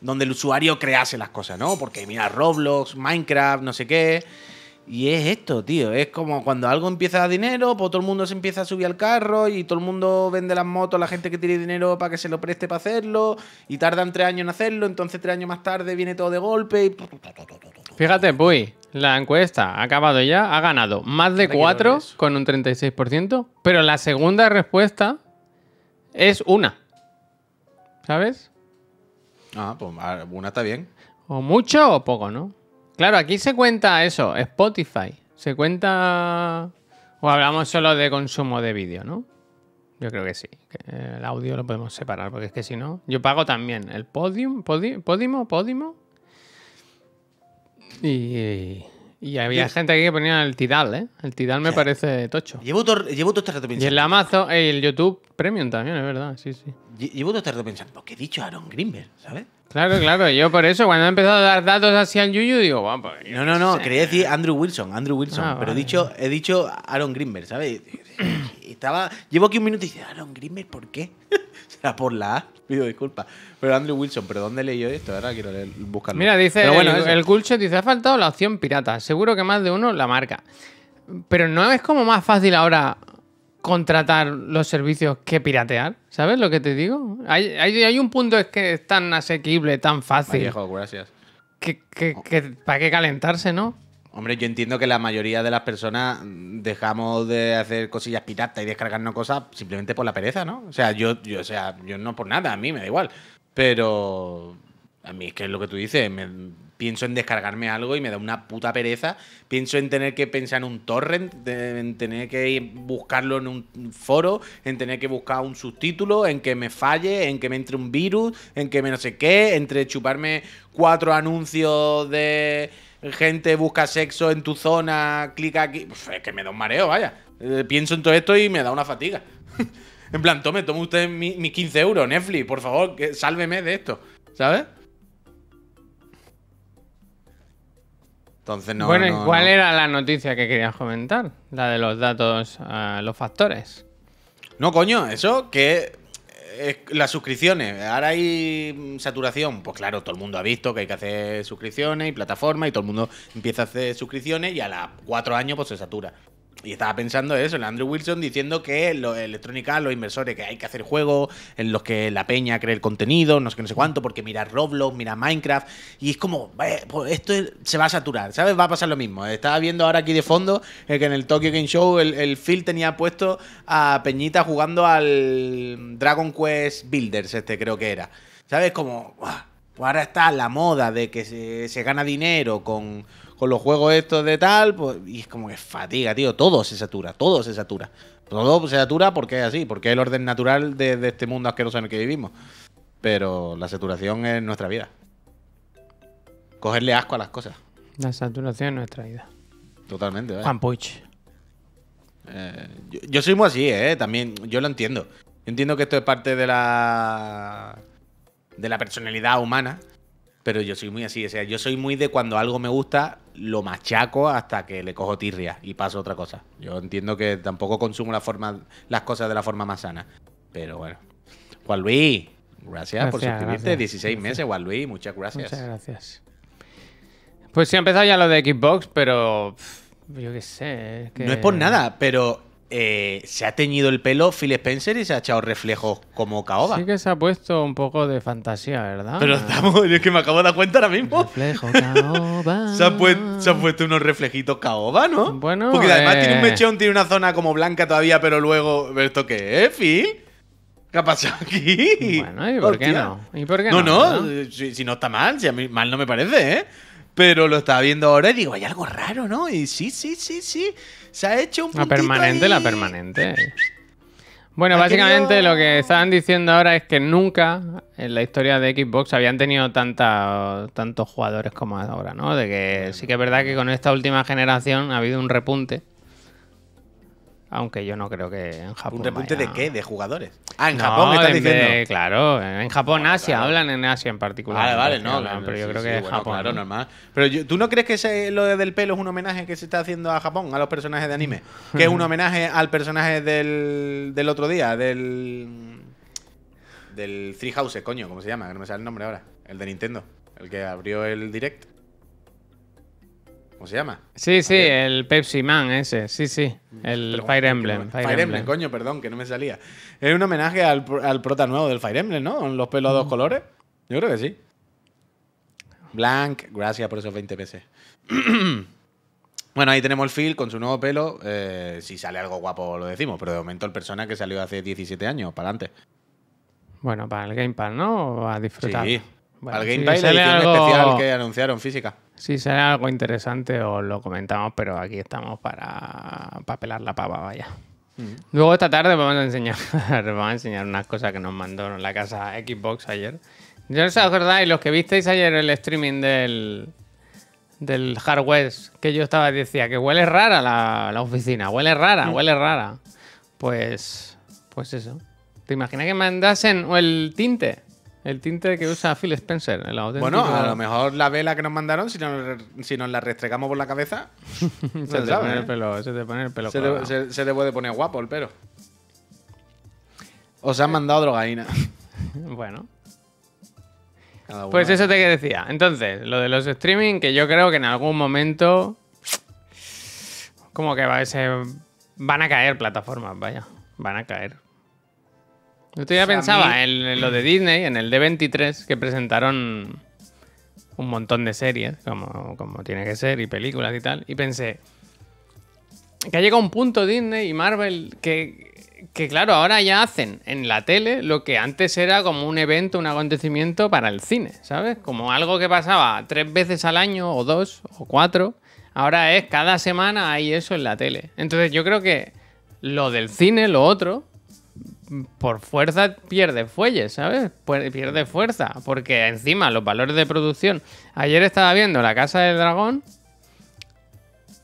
donde el usuario crease las cosas, ¿no? Porque mira, Roblox, Minecraft, no sé qué. Y es esto, tío. Es como cuando algo empieza a dar dinero, pues todo el mundo se empieza a subir al carro y todo el mundo vende las motos a la gente que tiene dinero para que se lo preste para hacerlo y tardan tres años en hacerlo, entonces tres años más tarde viene todo de golpe y... Fíjate, Puy, la encuesta ha acabado ya, ha ganado más de cuatro con un 36%, pero la segunda respuesta es una. ¿Sabes? Ah, pues ah, una está bien. O mucho o poco, ¿no? Claro, aquí se cuenta eso, Spotify. Se cuenta... O hablamos solo de consumo de vídeo, ¿no? Yo creo que sí. El audio lo podemos separar, porque es que si no... Yo pago también el podium, podimo, podimo. Y... Y había gente aquí que ponía el Tidal, ¿eh? El Tidal me parece tocho. Llevo todo, llevo este pensando. Y el Amazon, eh, el YouTube Premium también, es verdad, sí, sí. Llevo todo este rato pensando, ¿qué he dicho Aaron Greenberg, sabes? Claro, claro, yo por eso, cuando he empezado a dar datos hacia el Yuyu, digo, bueno, pues, No, no, no, quería decir Andrew Wilson, Andrew Wilson, ah, pero he, dicho, he dicho Aaron Greenberg, ¿sabes? Estaba, llevo aquí un minuto y dice, Aaron Greenberg, ¿por qué? Ah, por la A, pido disculpas. Pero Andrew Wilson, ¿pero dónde leí yo esto? Ahora quiero leer, buscarlo. Mira, dice bueno, el, culcho dice, ha faltado la opción pirata. Seguro que más de uno la marca. Pero no es como más fácil ahora contratar los servicios que piratear. ¿Sabes lo que te digo? Hay, hay, un punto es que es tan asequible, tan fácil. Viejo, gracias. Que, que, que, ¿Para qué calentarse, no? Hombre, yo entiendo que la mayoría de las personas dejamos de hacer cosillas piratas y descargarnos cosas simplemente por la pereza, ¿no? O sea, yo, yo, o sea, yo no por nada, a mí me da igual. Pero a mí es que es lo que tú dices, me, pienso en descargarme algo y me da una puta pereza. Pienso en tener que pensar en un torrent, en tener que buscarlo en un foro, en tener que buscar un subtítulo, en que me falle, en que me entre un virus, en que me no sé qué, entre chuparme cuatro anuncios de gente busca sexo en tu zona, clica aquí. Pues, es que me da un mareo, vaya. Eh, pienso en todo esto y me da una fatiga. en plan, tome, tome usted mis 15 euros, Netflix, por favor, que, sálveme de esto, ¿sabes? Entonces no. Bueno, ¿y ¿cuál era la noticia que querías comentar? La de los datos, eh, los factores. No, coño, eso que las suscripciones, ahora hay mm, saturación. Pues claro, todo el mundo ha visto que hay que hacer suscripciones y plataformas y todo el mundo empieza a hacer suscripciones y a las cuatro años pues se satura. Y estaba pensando eso, el Andrew Wilson diciendo que lo electrónica, los inversores, que hay que hacer juegos en los que la peña cree el contenido, no sé no sé cuánto, porque mira Roblox, mira Minecraft, y es como, pues esto se va a saturar, ¿sabes? Va a pasar lo mismo. Estaba viendo ahora aquí de fondo eh, que en el Tokyo Game Show el, Phil tenía puesto a Peñita jugando al Dragon Quest Builders, este creo que era. ¿Sabes? Como, pues ahora está la moda de que se, se gana dinero con con los juegos estos de tal, pues, y es como que fatiga, tío, todo se satura, todo se satura. Todo se satura porque es así, porque es el orden natural de, este mundo asqueroso en el que vivimos. Pero la saturación es nuestra vida. Cogerle asco a las cosas. La saturación es nuestra vida. Totalmente, ¿vale? Juan Puig. Eh, yo, soy muy así, ¿eh? También, yo lo entiendo. Yo entiendo que esto es parte de la. de la personalidad humana. Pero yo soy muy así, o sea, yo soy muy de cuando algo me gusta, lo machaco hasta que le cojo tirria y paso otra cosa. Yo entiendo que tampoco consumo la forma, las cosas de la forma más sana. Pero bueno. Juan Luis, gracias, por suscribirte. 16 meses, Juan Luis, muchas gracias. Muchas gracias. Pues sí, ha empezado ya lo de Xbox, pero. yo qué sé. No es por nada, pero eh, se ha teñido el pelo Phil Spencer y se ha echado reflejos como caoba. Sí que se ha puesto un poco de fantasía, ¿verdad? Pero ah. estamos, es que me acabo de dar cuenta ahora mismo. Reflejo caoba. se, ha puesto, unos reflejitos caoba, ¿no? Bueno. Porque además eh. tiene un mechón, tiene una zona como blanca todavía, pero luego. ¿Esto qué es, Phil? ¿Qué ha pasado aquí? Bueno, ¿y por qué no? ¿Y por qué no? No, no, eh, Si, si, no está mal, si a mí mal no me parece, ¿eh? Pero lo estaba viendo ahora y digo, hay algo raro, ¿no? Y sí, sí, sí, sí. Se ha hecho un La permanente, la permanente. Bueno, básicamente lo que estaban diciendo ahora es que nunca en la historia de Xbox habían tenido tanta, tantos jugadores como ahora, ¿no? De que sí que es verdad que con esta última generación ha habido un repunte aunque yo no creo que en Japón. ¿Un repunte de qué? ¿De jugadores? Ah, en Japón me estás eh, diciendo. claro, en Japón, Asia, hablan en Asia en particular. Vale, vale, no. pero yo creo que en Japón. Claro, normal. Pero ¿tú no crees que lo del pelo es un homenaje que se está haciendo a Japón, a los personajes de anime? que es un homenaje al personaje del, otro día, del. Del Three Houses, coño, ¿cómo se llama? Que No me sale el nombre ahora. El de Nintendo. El que abrió el direct. ¿Cómo se llama? Sí, sí, el Pepsi Man ese, sí, sí. Mm. El Fire Emblem. Fire, Emblem, coño, perdón, que no me salía. Es un homenaje al, prota nuevo del Fire Emblem, ¿no? Los pelos a dos mm. colores. Yo creo que sí. Blank, gracias por esos 20 PC. Bueno, ahí tenemos el Phil con su nuevo pelo. Eh, si sale algo guapo lo decimos, pero de momento el persona que salió hace 17 años, para antes. Bueno, para el Gamepad, ¿no? O a disfrutar. Sí, al que anunciaron física. Si sale algo interesante os lo comentamos, pero aquí estamos para, para pelar la pava, vaya. Mm. Luego esta tarde vamos a enseñar vamos a enseñar unas cosas que nos mandaron la casa Xbox ayer. Yo no sé, acordáis, los que visteis ayer el streaming del, del hardware, que yo estaba decía que huele rara la, oficina, huele rara, mm. huele rara. Pues, pues eso. ¿Te imaginas que mandasen el tinte? El tinte que usa Phil Spencer. Bueno, a lo mejor la vela que nos mandaron, si nos, la restregamos por la cabeza, se, te sabe, el ¿eh? pelo, se te pone el pelo. Se te, puede poner guapo el pelo. Os han mandado drogaína. bueno. Pues eso te que decía. Entonces, lo de los streaming, que yo creo que en algún momento. Como que va a ser, van a caer plataformas, vaya. Van a caer. Yo todavía pensaba en, lo de Disney, en el D23, que presentaron un montón de series, como, como tiene que ser, y películas y tal. Y pensé que ha llegado un punto Disney y Marvel que que claro, ahora ya hacen en la tele lo que antes era como un evento, un acontecimiento para el cine, ¿sabes? Como algo que pasaba tres veces al año o dos o cuatro, ahora es cada semana hay eso en la tele. Entonces yo creo que lo del cine, lo otro, por fuerza pierde fuelle, ¿sabes? Pues pierde fuerza, porque encima los valores de producción. Ayer estaba viendo La Casa del Dragón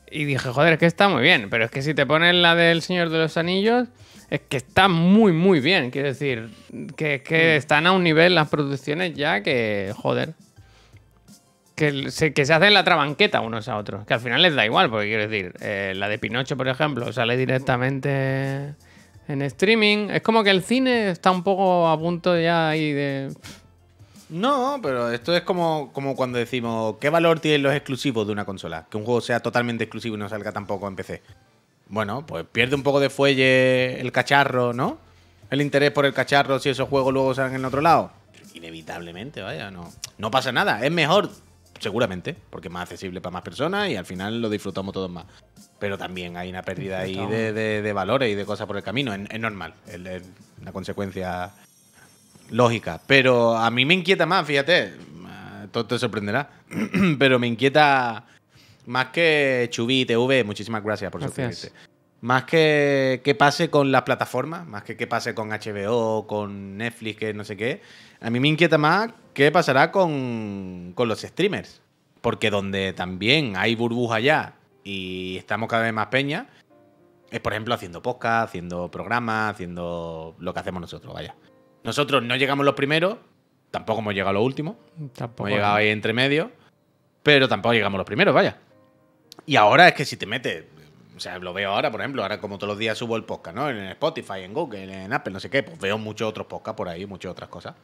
y dije, joder, es que está muy bien, pero es que si te pones la del Señor de los Anillos, es que está muy, muy bien. Quiero decir, que, mm. están a un nivel las producciones ya que, joder. Que se, hacen la trabanqueta unos a otros. Que al final les da igual, porque quiero decir, eh, la de Pinocho, por ejemplo, sale directamente en streaming, es como que el cine está un poco a punto ya ahí de. No, pero esto es como, como cuando decimos, ¿qué valor tienen los exclusivos de una consola? Que un juego sea totalmente exclusivo y no salga tampoco en PC. Bueno, pues pierde un poco de fuelle el cacharro, ¿no? El interés por el cacharro si esos juegos luego salen en otro lado. Inevitablemente, vaya, no. No pasa nada. Es mejor seguramente, porque es más accesible para más personas y al final lo disfrutamos todos más. Pero también hay una pérdida ahí de, valores y de cosas por el camino, es, normal, es, una consecuencia lógica. Pero a mí me inquieta más, fíjate, todo te sorprenderá, pero me inquieta más que Chubi TV, muchísimas gracias por su suscribirte. Más que que pase con las plataformas, más que que pase con HBO, con Netflix, que no sé qué, a mí me inquieta más qué pasará con, los streamers. Porque donde también hay burbuja allá y estamos cada vez más peña, es por ejemplo haciendo podcast, haciendo programas, haciendo lo que hacemos nosotros, vaya. Nosotros no llegamos los primeros, tampoco hemos llegado a los últimos, tampoco hemos llegado ahí entre medio, pero tampoco llegamos los primeros, vaya. Y ahora es que si te metes, o sea, lo veo ahora, por ejemplo, ahora como todos los días subo el podcast, ¿no? En Spotify, en Google, en Apple, no sé qué, pues veo muchos otros podcasts por ahí, muchas otras cosas.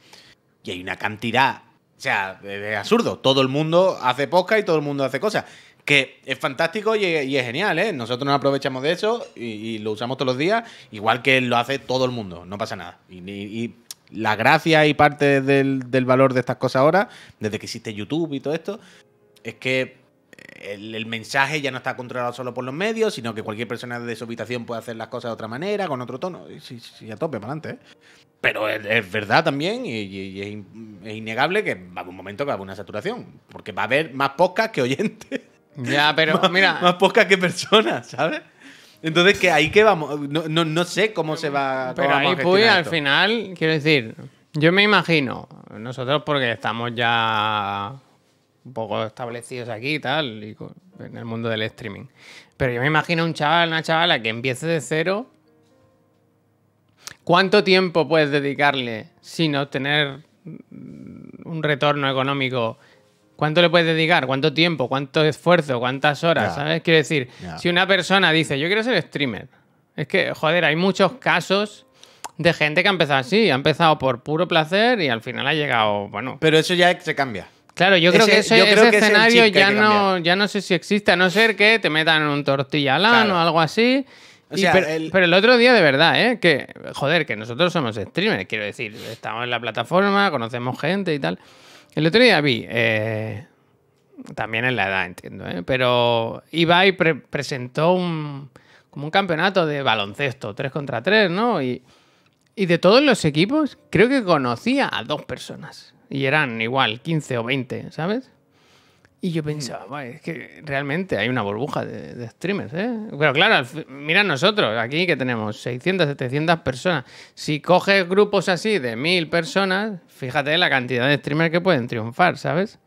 Y hay una cantidad, o sea, de absurdo. Todo el mundo hace podcast y todo el mundo hace cosas. Que es fantástico y, es genial, ¿eh? Nosotros nos aprovechamos de eso y, lo usamos todos los días, igual que lo hace todo el mundo, no pasa nada. y, la gracia y parte del, del, valor de estas cosas ahora, desde que existe YouTube y todo esto, es que el, mensaje ya no está controlado solo por los medios, sino que cualquier persona de su habitación puede hacer las cosas de otra manera, con otro tono. Y a tope, para adelante. ¿eh? Pero es, verdad también, y, es, innegable que va a haber un momento que va a haber una saturación, porque va a haber más podcast que oyentes. Ya, pero mira. Más podcast que personas, ¿sabes? Entonces, que ahí que vamos. No, sé cómo se va. a pero ahí, pues, al final, quiero decir, yo me imagino, nosotros porque estamos ya un poco establecidos aquí y tal, en el mundo del streaming. Pero yo me imagino un chaval, una chavala que empiece de cero. ¿Cuánto tiempo puedes dedicarle sin obtener mm, un retorno económico? ¿Cuánto le puedes dedicar? ¿Cuánto tiempo? ¿Cuánto esfuerzo? ¿Cuántas horas? ¿Sabes? Quiero decir, si una persona dice, yo quiero ser streamer, es que, joder, hay muchos casos de gente que ha empezado así, ha empezado por puro placer y al final ha llegado, bueno. Pero eso ya se cambia. Claro, yo creo que ese, escenario ya, no, ya no sé si existe, a no ser que te metan un tortilla claro. o algo así. pero, el... otro día, de verdad, ¿eh? Que, joder, que nosotros somos streamers, quiero decir, estamos en la plataforma, conocemos gente y tal. El otro día vi, eh, también en la edad, entiendo, ¿eh? Pero Ibai presentó un, como un campeonato de baloncesto, 3 contra 3, ¿no? Y, y de todos los equipos, creo que conocía a dos personas. Y eran igual 15 o 20, ¿sabes? Y yo mm. pensaba, es que realmente hay una burbuja de, streamers, ¿eh? Pero claro, mira nosotros, aquí que tenemos 600, 700 personas. Si coges grupos así de 1000 personas, fíjate la cantidad de streamers que pueden triunfar, ¿sabes?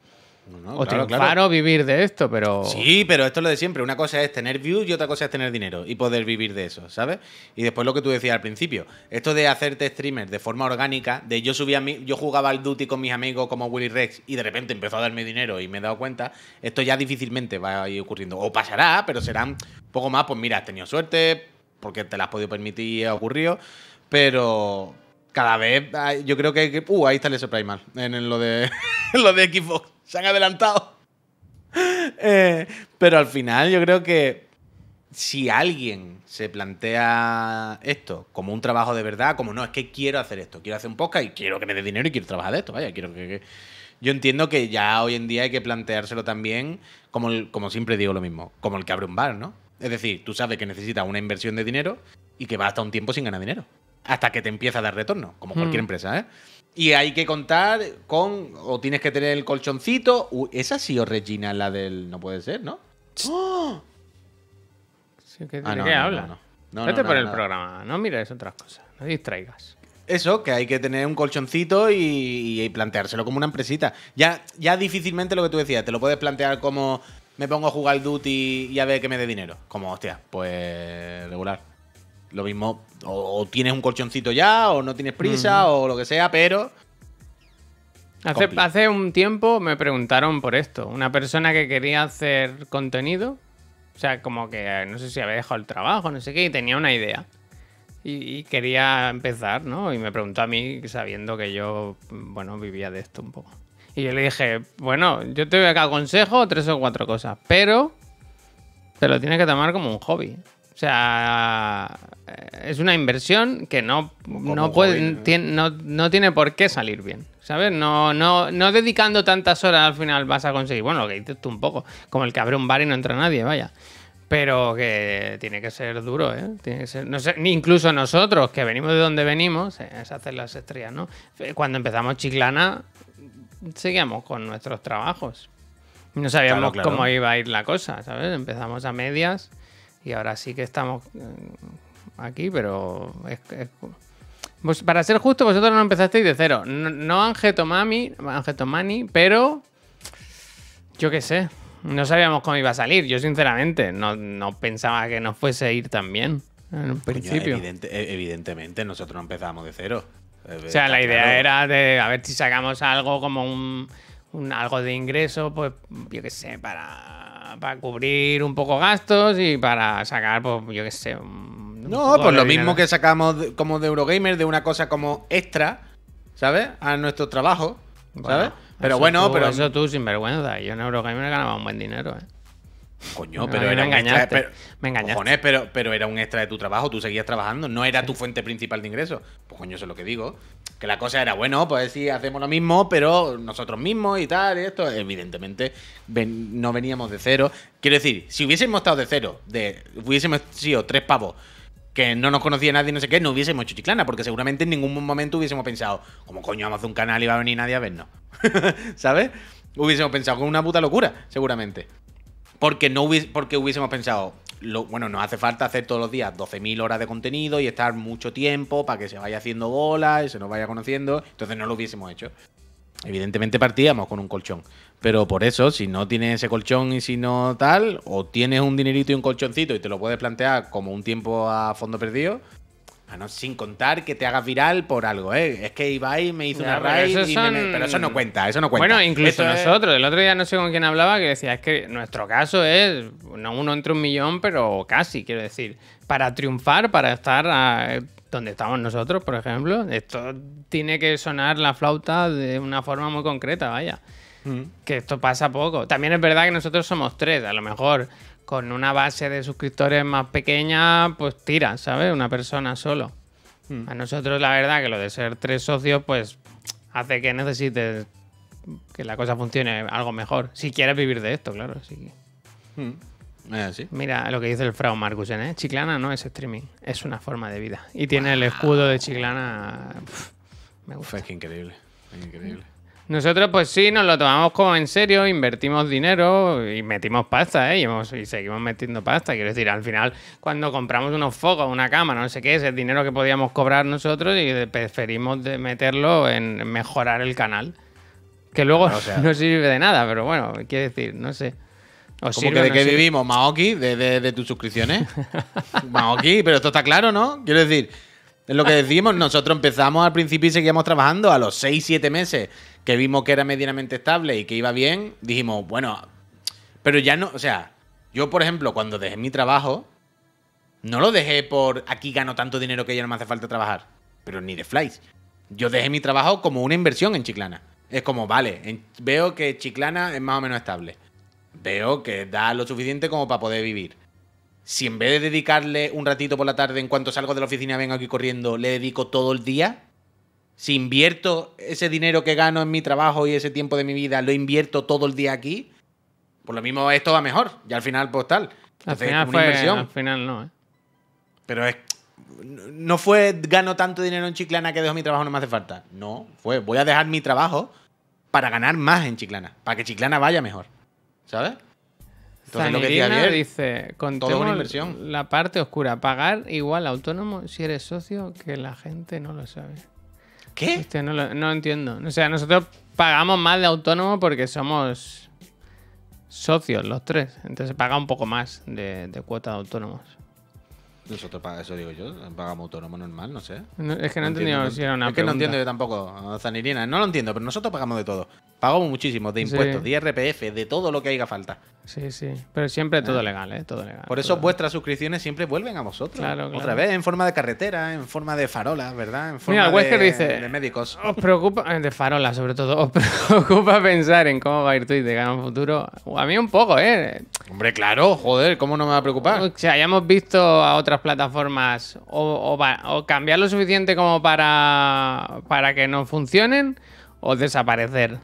No, claro, vivir de esto, pero. Sí, pero esto es lo de siempre. Una cosa es tener views y otra cosa es tener dinero y poder vivir de eso, ¿sabes? Y después lo que tú decías al principio, esto de hacerte streamer de forma orgánica, de yo subía mí, yo jugaba al Duty con mis amigos como Willy Rex y de repente empezó a darme dinero y me he dado cuenta, esto ya difícilmente va a ir ocurriendo. O pasará, pero serán poco más, pues mira, has tenido suerte, porque te las has podido permitir y ha ocurrido, pero cada vez yo creo que uh, ahí está el surprise en lo de lo de Xbox. Se han adelantado. Eh, pero al final yo creo que si alguien se plantea esto como un trabajo de verdad, como no, es que quiero hacer esto, quiero hacer un podcast y quiero que me dé dinero y quiero trabajar de esto, vaya, quiero que... Yo entiendo que ya hoy en día hay que planteárselo también, como, como siempre digo lo mismo, como el que abre un bar, ¿no? Es decir, tú sabes que necesitas una inversión de dinero y que va hasta un tiempo sin ganar dinero. Hasta que te empieza a dar retorno, como cualquier mm. empresa, ¿eh? Y hay que contar con, o tienes que tener el colchoncito. esa sí o Regina, la del. No puede ser, ¿no? ¿qué, ah, no, habla? No, Vete por el programa, no mires otras cosas, no distraigas. Eso, que hay que tener un colchoncito y, y, planteárselo como una empresita. Ya, ya difícilmente lo que tú decías, te lo puedes plantear como me pongo a jugar al duty y a ver que me dé dinero. Como, hostia, pues regular. Lo mismo, o, tienes un colchoncito ya, o no tienes prisa, o lo que sea, pero Hace, hace, un tiempo me preguntaron por esto. Una persona que quería hacer contenido, o sea, como que eh, no sé si había dejado el trabajo, no sé qué, y tenía una idea. Y, quería empezar, ¿no? Y me preguntó a mí, sabiendo que yo, bueno, vivía de esto un poco. Y yo le dije, bueno, yo te voy a aconsejo tres o cuatro cosas, pero te lo tienes que tomar como un hobby. O sea, es una inversión que no, no, tiene, no, tiene por qué salir bien. ¿Sabes? No, no, no dedicando tantas horas al final vas a conseguir. Bueno, lo que dices tú un poco, como el que abre un bar y no entra nadie, vaya. Pero que tiene que ser duro, ¿eh? Tiene que ser, no incluso nosotros, que venimos de donde venimos, eh, es hacer las estrellas, ¿no? Eh, cuando empezamos Chiclana, seguíamos con nuestros trabajos. No sabíamos cómo iba a ir la cosa, ¿sabes? Empezamos a medias y ahora sí que estamos eh, aquí, pero Pues para ser justo, vosotros no empezasteis de cero. No, no Angeto Mani, pero yo qué sé. No sabíamos cómo iba a salir. Yo, sinceramente, no, pensaba que nos fuese a ir tan bien en un principio. E, evidentemente, nosotros no empezábamos de cero. Eh, o sea, la idea era de a ver si sacamos algo como un, algo de ingreso, pues yo qué sé, para, para cubrir un poco gastos y para sacar, pues yo qué sé, un, no, pues, pues lo mismo que sacamos como de Eurogamer, de una cosa como extra, ¿sabes? A nuestro trabajo, ¿sabes? pero bueno, pero. Eso tú, sin vergüenza, Yo en Eurogamer ganaba un buen dinero, ¿eh? Coño, pero era me engañaste. pero, era un extra de tu trabajo, tú seguías trabajando, no era tu fuente principal de ingresos. Pues coño, eso es lo que digo. Que la cosa era, bueno, pues sí, hacemos lo mismo, pero nosotros mismos y tal, y esto. Evidentemente, no veníamos de cero. Quiero decir, si hubiésemos estado de cero, de, hubiésemos sido tres pavos que no nos conocía nadie, no sé qué, no hubiésemos hecho chiclana, porque seguramente en ningún momento hubiésemos pensado, como coño vamos a hacer un canal y va a venir nadie a vernos? ¿Sabes? Hubiésemos pensado con una puta locura, seguramente. Porque, no porque hubiésemos pensado, lo, bueno, nos hace falta hacer todos los días 12.000 horas de contenido y estar mucho tiempo para que se vaya haciendo bola y se nos vaya conociendo, entonces no lo hubiésemos hecho. Evidentemente partíamos con un colchón. Pero por eso, si no tienes ese colchón y si no tal, o tienes un dinerito y un colchoncito y te lo puedes plantear como un tiempo a fondo perdido, sin contar que te hagas viral por algo, ¿eh? Es que Ibai me hizo una raid, pero, me... pero eso no cuenta, eso no cuenta. Bueno, incluso nosotros, el otro día no sé con quién hablaba, que decía, es que nuestro caso es, no uno entre un millón, pero casi, quiero decir. Para triunfar, para estar ah, donde estamos nosotros, por ejemplo, esto tiene que sonar la flauta de una forma muy concreta, vaya. Mm. Que esto pasa poco. También es verdad que nosotros somos tres, a lo mejor con una base de suscriptores más pequeña, pues tira, ¿sabes? Una persona solo. Mm. A nosotros la verdad que lo de ser tres socios, pues hace que necesites que la cosa funcione algo mejor. Si quieres vivir de esto, claro. ¿sí? Mm. Mira lo que dice el Frau Marcus ¿eh? Chiclana no es streaming, es una forma de vida. Y tiene el escudo de Chiclana. me gusta. Es que increíble, increíble. Nosotros pues sí, nos lo tomamos como en serio, invertimos dinero y metimos pasta, ¿eh? Y, seguimos metiendo pasta. Quiero decir, al final, cuando compramos unos focos, una cama, no sé qué, es el dinero que podíamos cobrar nosotros y preferimos meterlo en mejorar el canal. Que luego no sirve de nada, pero bueno, quiero decir, no sé. ¿Cómo que de qué vivimos, Maoki? De, tus suscripciones. Maoki, pero esto está claro, ¿no? Quiero decir, es lo que decimos, nosotros empezamos al principio y seguíamos trabajando a los 6, 7 meses que vimos que era medianamente estable y que iba bien, dijimos, bueno, pero ya no, o sea, yo por ejemplo, cuando dejé mi trabajo, no lo dejé por aquí gano tanto dinero que ya no me hace falta trabajar, pero ni de flies. Yo dejé mi trabajo como una inversión en Chiclana. Es como, vale, veo que Chiclana es más o menos estable. Veo que da lo suficiente como para poder vivir si en vez de dedicarle un ratito por la tarde en cuanto salgo de la oficina vengo aquí corriendo, le dedico todo el día, si invierto ese dinero que gano en mi trabajo y ese tiempo de mi vida, lo invierto todo el día aquí, por lo mismo esto va mejor. Y al final, pues tal. al final, inversión. al final no, ¿eh? Pero es, no fue gano tanto dinero en Chiclana que dejo mi trabajo, no me hace falta. No, fue voy a dejar mi trabajo para ganar más en Chiclana, para que Chiclana vaya mejor. ¿Sabes? Entonces lo que decía dice, con todo una inversión. La parte oscura, pagar igual autónomo si eres socio que la gente no lo sabe. ¿Qué? no, lo, entiendo. O sea, nosotros pagamos más de autónomo porque somos socios los tres. Entonces se paga un poco más de, de cuota de autónomos. Nosotros pagamos, eso digo yo, pagamos autónomo normal, no sé. es que no, no si era una Es que no entiendo yo tampoco, Zanirina. No lo entiendo, pero nosotros pagamos de todo. Pagamos muchísimo de impuestos, de IRPF, de todo lo que haya falta. Sí, sí. Pero siempre todo ah. legal, ¿eh? Todo legal. Por eso vuestras suscripciones siempre vuelven a vosotros. Claro, Otra vez, en forma de carretera, en forma de farolas, ¿verdad? En forma de, dice, médicos. Os preocupa, eh, de farolas sobre todo, os preocupa pensar en cómo va a ir Twitter en un futuro. A mí un poco, ¿eh? Hombre, claro, joder, ¿cómo no me va a preocupar? Si hayamos visto a otras plataformas o, cambiar lo suficiente como para, para que no funcionen o desaparecer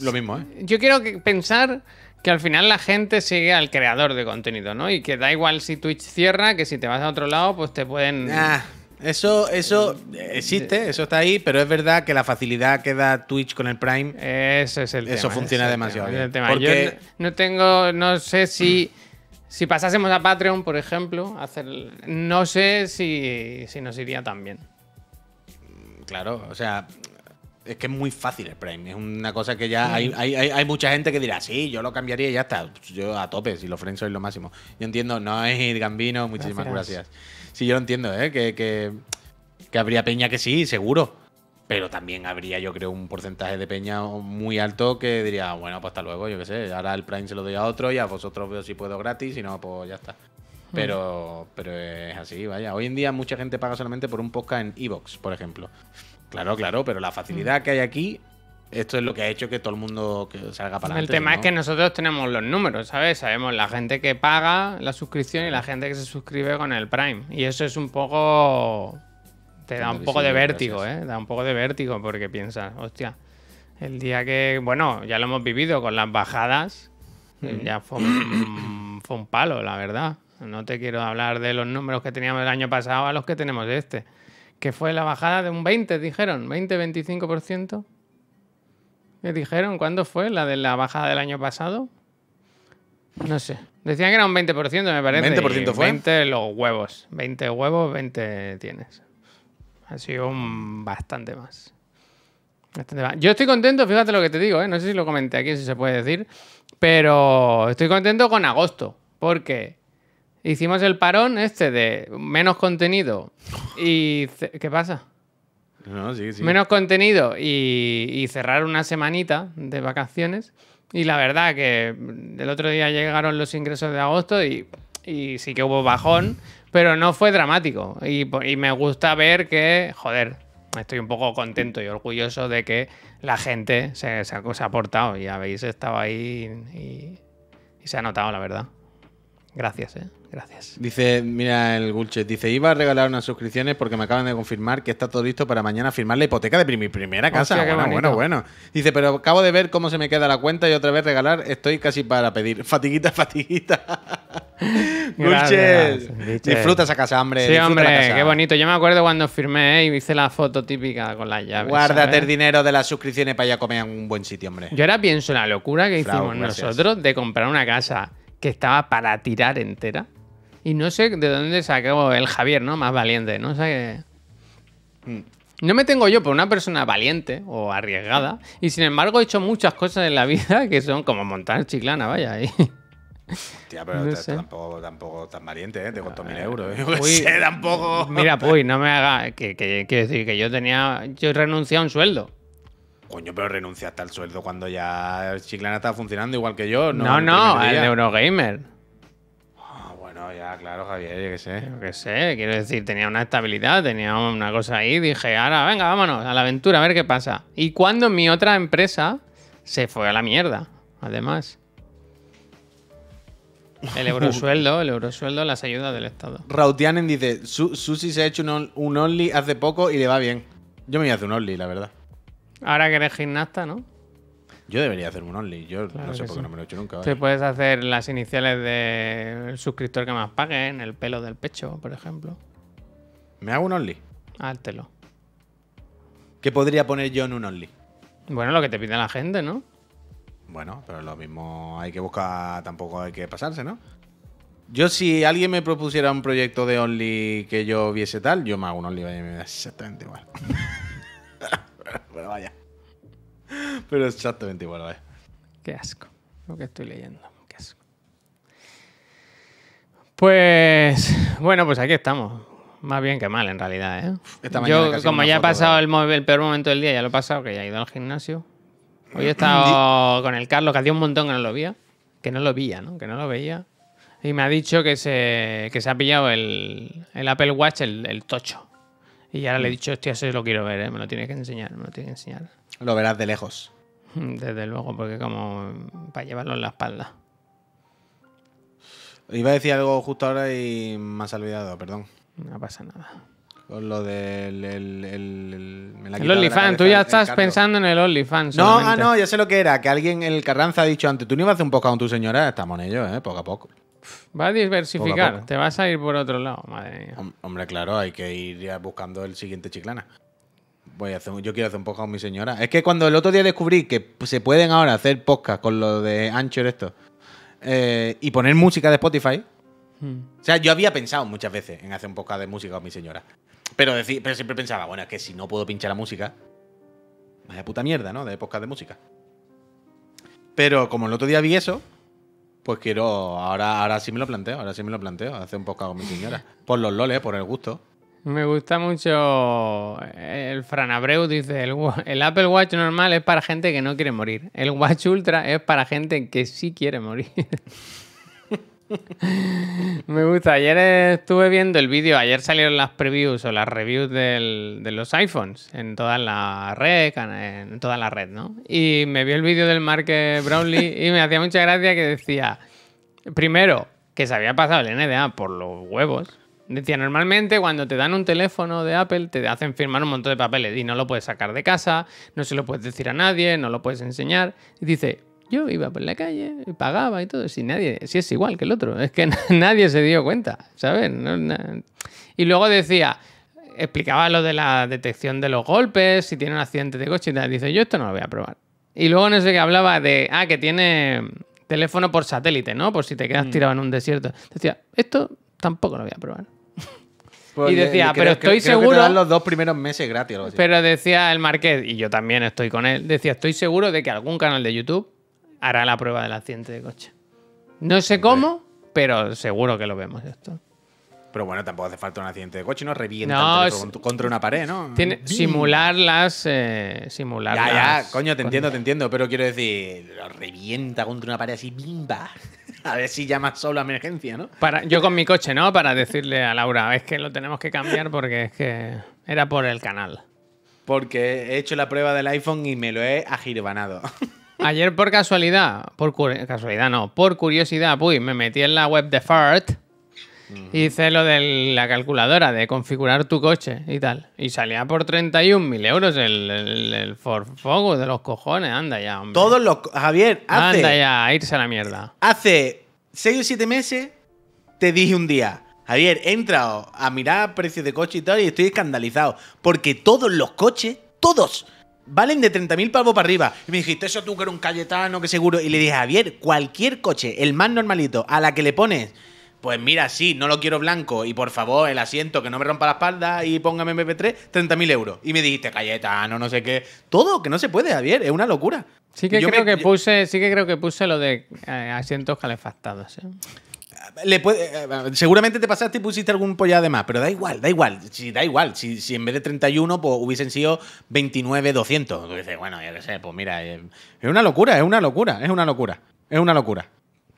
lo mismo, ¿eh? Yo quiero pensar que al final la gente sigue al creador de contenido, ¿no? Y que da igual si Twitch cierra, que si te vas a otro lado, pues te pueden... Ah, eso, eso existe, eso está ahí, pero es verdad que la facilidad que da Twitch con el Prime, eso es el eso funciona demasiado bien. Porque... no, tengo, no sé si si pasásemos a Patreon, por ejemplo, hacer, no sé si, si nos iría tan bien. Claro, o sea, es que es muy fácil el Prime. Es una cosa que ya hay, hay, hay, hay, mucha gente que dirá, sí, yo lo cambiaría y ya está. Yo a tope, si lo Friends soy lo máximo. Yo entiendo, no es Gambino, muchísimas gracias. Sí, yo lo entiendo, ¿eh? Que, que, habría peña que sí, seguro. Pero también habría, yo creo, un porcentaje de peña muy alto que diría, bueno, pues hasta luego, yo qué sé. Ahora el Prime se lo doy a otro y a vosotros veo si puedo gratis, si no, pues ya está. Hmm. Pero, pero es así, vaya. Hoy en día mucha gente paga solamente por un podcast en Evox, por ejemplo. Claro, claro, pero la facilidad mm. que hay aquí, esto es lo que ha hecho que todo el mundo que salga para adelante. El tema es que nosotros tenemos los números, ¿sabes? Sabemos la gente que paga la suscripción y la gente que se suscribe con el Prime. Y eso es un poco. Te da un poco de vértigo, ¿eh? Da un poco de vértigo porque piensas, hostia, el día que. Bueno, ya lo hemos vivido con las bajadas, eh, mm. ya fue fue un palo, la verdad. No te quiero hablar de los números que teníamos el año pasado a los que tenemos este que fue la bajada de un 20, dijeron, 20-25%. ¿Qué dijeron? ¿Cuándo fue? ¿La de la bajada del año pasado? No sé. Decían que era un 20%, me parece. 20% fue. 20 los huevos. 20 huevos, 20 tienes. Ha sido un bastante más. Yo estoy contento, fíjate lo que te digo, ¿eh? no sé si lo comenté aquí, si se puede decir, pero estoy contento con agosto, porque Hicimos el parón este de menos contenido y... ¿Qué pasa? Menos contenido y, cerrar una semanita de vacaciones. Y la verdad que el otro día llegaron los ingresos de agosto y, sí que hubo bajón, pero no fue dramático. Y, me gusta ver que, joder, estoy un poco contento y orgulloso de que la gente se, ha, portado y habéis estado ahí y se ha notado, la verdad. Gracias, eh. Gracias. Dice, mira el Gulche, dice, iba a regalar unas suscripciones porque me acaban de confirmar que está todo listo para mañana firmar la hipoteca de mi primera casa. bueno, bueno, bueno. Dice, pero acabo de ver cómo se me queda la cuenta y otra vez regalar, estoy casi para pedir. Fatiguita, fatiguita. Gulches. disfruta esa casa, hombre. Sí, hombre, qué bonito. Yo me acuerdo cuando firmé y hice la foto típica con las llaves. Guárdate el dinero de las suscripciones para ir a comer en un buen sitio, hombre. Yo ahora pienso en la locura que hicimos nosotros de comprar una casa estaba para tirar entera. Y no sé de dónde sacó el Javier, ¿no? Más valiente, ¿no? O mm. No me tengo yo por una persona valiente o arriesgada. Y sin embargo he hecho muchas cosas en la vida que son como montar chiclana, vaya. ahí pero tampoco, tan valiente, ¿eh? Te mil euros. tampoco. Mira, pues, no me haga. Que, que, decir que yo tenía. Yo renuncié a un sueldo. Coño, pero hasta el sueldo cuando ya Chiclana está funcionando igual que yo. No, no, no Eurogamer ah, bueno, ya, claro, Javier, yo qué sé. Yo qué sé, quiero decir, tenía una estabilidad, tenía una cosa ahí. Dije, ahora, venga, vámonos, a la aventura, a ver qué pasa. Y cuando mi otra empresa se fue a la mierda, además. El eurosueldo, el eurosueldo, las ayudas del Estado. Rautianen dice, Susi se ha hecho un, un only hace poco y le va bien. Yo me voy a hacer un only, la verdad. Ahora que eres gimnasta, ¿no? Yo debería hacer un Only. Yo no sé por qué no me lo he hecho nunca. Te puedes hacer las iniciales del suscriptor que más pague en el pelo del pecho, por ejemplo. ¿Me hago un Only? Hártelo. ¿Qué podría poner yo en un Only? Bueno, lo que te pide la gente, ¿no? Bueno, pero lo mismo hay que buscar, tampoco hay que pasarse, ¿no? Yo, si alguien me propusiera un proyecto de Only que yo viese tal, yo me hago un Only y me da exactamente igual. Pero vaya. Pero exactamente igual, vaya. Qué asco lo que estoy leyendo. Qué asco. Pues bueno, pues aquí estamos. Más bien que mal, en realidad. ¿eh? Yo, como ya he pasado el, peor momento del día, ya lo he pasado, que ya he ido al gimnasio. Hoy he mm, estado con el Carlos, que hacía un montón que no lo veía. Que no lo veía, ¿no? Que no lo veía. Y me ha dicho que se, se ha pillado el, Apple Watch, el tocho. Y ahora le he mm. dicho, hostia, eso lo quiero ver, ¿eh? me lo tienes que enseñar, me lo tienes que enseñar. Lo verás de lejos. Desde luego, porque como para llevarlo en la espalda. Iba a decir algo justo ahora y me has olvidado, perdón. No pasa nada. Con lo del. El, el, OnlyFans, tú ya estás pensando en el OnlyFans. No, ah, no, ya sé lo que era. Que alguien, el Carranza, ha dicho antes: Tú no ibas a hacer un poco con tu señora. Estamos en ello, ¿eh? Poco a poco. Va a diversificar, te vas a ir por otro lado, madre mía. Hombre, claro, hay que ir buscando el siguiente chiclana. Voy a hacer, yo quiero hacer un podcast con mi señora. Es que cuando el otro día descubrí que se pueden ahora hacer podcast con lo de Anchor esto eh, y poner música de Spotify. Hmm. O sea, yo había pensado muchas veces en hacer un podcast de música con mi señora. Pero, decir pero siempre pensaba, bueno, es que si no puedo pinchar la música, vaya puta mierda, ¿no? De podcast de música. Pero como el otro día vi eso, pues quiero, ahora, ahora sí me lo planteo, ahora sí me lo planteo, Hace un poco mi señora. Por los loles, por el gusto. Me gusta mucho el Fran Abreu, dice, el, Apple Watch normal es para gente que no quiere morir. El Watch Ultra es para gente que sí quiere morir. Me gusta. Ayer estuve viendo el vídeo, ayer salieron las previews o las reviews de los iPhones en toda la red, en toda la red, ¿no? Y me vio el vídeo del Mark Brownlee y me hacía mucha gracia que decía, primero, que se había pasado el NDA por los huevos. Decía, normalmente cuando te dan un teléfono de Apple te hacen firmar un montón de papeles y no lo puedes sacar de casa, no se lo puedes decir a nadie, no lo puedes enseñar. Y dice, yo iba por la calle, y pagaba y todo, si nadie, si es igual que el otro, es que nadie se dio cuenta, ¿sabes? Y luego decía, explicaba lo de la detección de los golpes, si tiene un accidente de coche y tal, dice, yo esto no lo voy a probar. Y luego no sé qué hablaba de, ah, que tiene teléfono por satélite, ¿no? Por si te quedas mm. tirado en un desierto. Decía, esto tampoco lo voy a probar. Pues y decía, pero estoy seguro. que los dos primeros meses gratis. Pero decía el Marqués, y yo también estoy con él, decía, estoy seguro de que algún canal de YouTube hará la prueba del accidente de coche. No sé cómo, pero seguro que lo vemos esto. Pero bueno, tampoco hace falta un accidente de coche, ¿no? Revienta contra una pared, ¿no? Tiene, mm. simular las. Eh, simular ya, ya, coño, te entiendo, te entiendo. Pero quiero decir, lo revienta contra una pared así, bimba. A ver si llama solo a emergencia, ¿no? yo con mi coche, ¿no? Para decirle a Laura, es que lo tenemos que cambiar porque es que era por el canal. Porque he hecho la prueba del iPhone y me lo he agirbanado. Ayer por casualidad, por casualidad no, por curiosidad, uy, me metí en la web de FART. y Hice lo de la calculadora, de configurar tu coche y tal. Y salía por 31.000 euros el, el, Ford de los cojones. Anda ya, hombre. Todos los... Javier, hace... Anda ya, irse a la mierda. Hace 6 o 7 meses te dije un día... Javier, entra a mirar precios de coche y tal y estoy escandalizado. Porque todos los coches, todos valen de 30.000 pavos para arriba. Y me dijiste, eso tú que eres un Cayetano, que seguro. Y le dije, Javier, cualquier coche, el más normalito, a la que le pones, pues mira, sí, no lo quiero blanco y por favor el asiento que no me rompa la espalda y póngame MP3, 30.000 euros. Y me dijiste, Cayetano, no sé qué. Todo, que no se puede, Javier, es una locura. Sí que, creo que puse, sí que creo que puse lo de eh, asientos calefactados. ¿eh? Eh, eh, seguramente te pasaste y pusiste algún polla de más, pero da igual, da igual. Si, da igual. Si, en vez de 31, pues hubiesen sido 29, 200. Dices, bueno, ya que sé, pues mira, eh, es una locura, es una locura, es una locura, es una locura.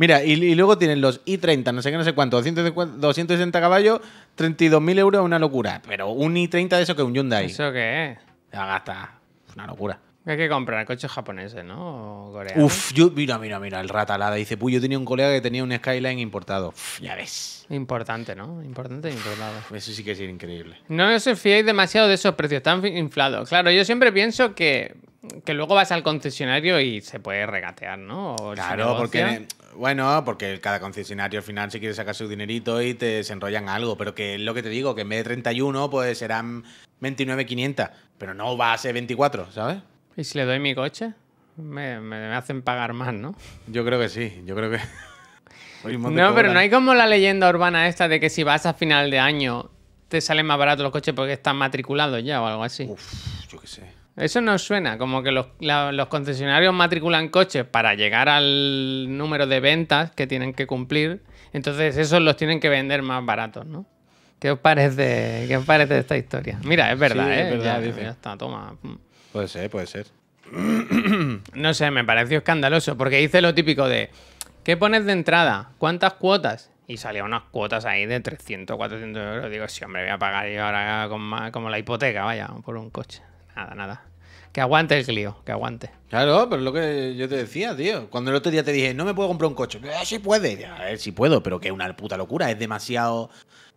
Mira, y, luego tienen los i30, no sé qué, no sé cuánto, 260 caballos, 32.000 euros, es una locura. Pero un i30 de eso que un Hyundai. ¿Eso que es? Ya gasta, una locura. Hay que comprar coches japoneses, ¿no? Coreanos. Uf, mira, mira, mira, el ratalada. Dice, pues yo tenía un colega que tenía un Skyline importado. Uf, ya ves. Importante, ¿no? Importante e importado. eso sí que es increíble. No os fiéis demasiado de esos precios tan inflados. Claro, yo siempre pienso que, que luego vas al concesionario y se puede regatear, ¿no? claro, porque... Bueno, porque cada concesionario al final si quiere sacar su dinerito y te desenrollan algo, pero que es lo que te digo, que en vez de 31 pues serán 29.500, pero no va a ser 24, ¿sabes? ¿Y si le doy mi coche? Me, hacen pagar más, ¿no? Yo creo que sí, yo creo que... no, pero no hay como la leyenda urbana esta de que si vas a final de año te salen más baratos los coches porque están matriculados ya o algo así. Uf, yo qué sé. Eso no suena, como que los, concesionarios matriculan coches para llegar al número de ventas que tienen que cumplir, entonces esos los tienen que vender más baratos, ¿no? ¿Qué os parece, qué os parece esta historia? Mira, es verdad, Es ¿eh? verdad, ya está, toma. Puede ser, puede ser. no sé, me pareció escandaloso, porque hice lo típico de, ¿qué pones de entrada? ¿Cuántas cuotas? Y salían unas cuotas ahí de 300, 400 euros. Digo, sí, hombre, voy a pagar yo ahora como la hipoteca, vaya, por un coche. Nada, nada. Que aguante el lío, que aguante. Claro, pero es lo que yo te decía, tío. Cuando el otro día te dije, no me puedo comprar un coche. Ah, sí puede. A ver, sí puedo, pero que es una puta locura. Es demasiado,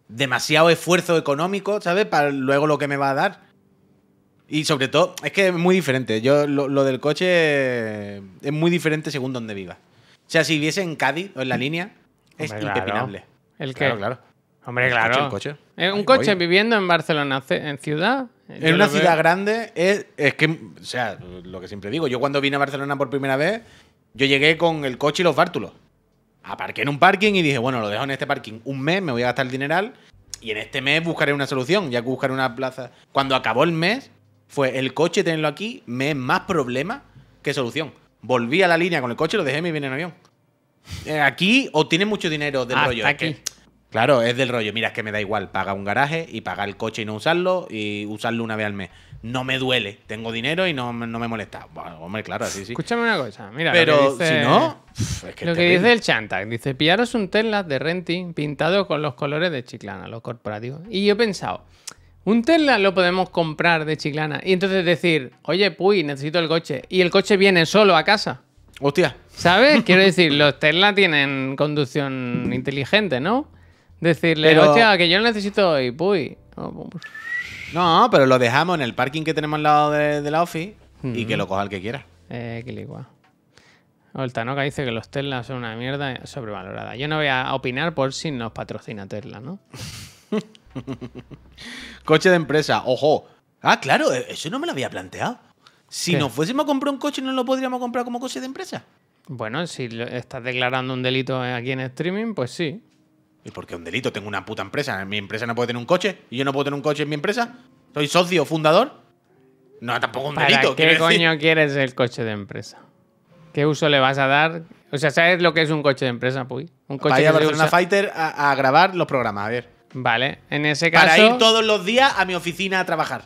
demasiado esfuerzo económico, ¿sabes? Para luego lo que me va a dar. Y sobre todo, es que es muy diferente. Yo lo, del coche es muy diferente según donde viva. O sea, si viviese en Cádiz o en la línea, es impepinable. ¿El qué? Claro, Hombre, claro. Eh, un coche viviendo en Barcelona, en ciudad. En una ciudad grande es, es que, o sea, lo que siempre digo, yo cuando vine a Barcelona por primera vez, yo llegué con el coche y los bártulos. Aparqué en un parking y dije, bueno, lo dejo en este parking un mes, me voy a gastar el dineral y en este mes buscaré una solución, ya que buscaré una plaza. Cuando acabó el mes, fue el coche tenerlo aquí me es más problema que solución. Volví a la línea con el coche, lo dejé y me viene en avión. Eh, aquí o tiene mucho dinero del rollo. Aquí. claro, es del rollo. Mira, es que me da igual. Paga un garaje y pagar el coche y no usarlo y usarlo una vez al mes. No me duele. Tengo dinero y no, me molesta. hombre, claro, así sí. Escúchame una cosa. Mira, Pero si no. Es lo que dice el Chantag. Dice: pillaros un Tesla de renting pintado con los colores de Chiclana, los corporativos. Y yo he pensado. Un Tesla lo podemos comprar de Chiclana y entonces decir, oye, Puy, necesito el coche. Y el coche viene solo a casa. Hostia. ¿Sabes? Quiero decir, los Tesla tienen conducción inteligente, ¿no? Decirle, hostia, que yo lo necesito hoy, Puy. Pues. no, pero lo dejamos en el parking que tenemos al lado de, la office y que lo coja el que quiera. Eh, qué ligua. O el dice que los Tesla son una mierda sobrevalorada. Yo no voy a opinar por si nos patrocina Tesla, ¿no? coche de empresa, ojo. Ah, claro, e-, eso no me lo había planteado. Si no nos fuésemos a comprar un coche, ¿no lo podríamos comprar como coche de empresa? Bueno, si estás declarando un delito eh, aquí en streaming, pues sí. ¿Y por qué un delito? Tengo una puta empresa. ¿Mi empresa no puede tener un coche? ¿Y yo no puedo tener un coche en mi empresa? ¿Soy socio, fundador? No, tampoco un delito. ¿Qué coño quieres el coche de empresa? ¿Qué uso le vas a dar? O sea, ¿sabes lo que es un coche de empresa, Puy? Un coche de Fighter a grabar los programas, a ver. Vale, en ese caso. Para ir todos los días a mi oficina a trabajar.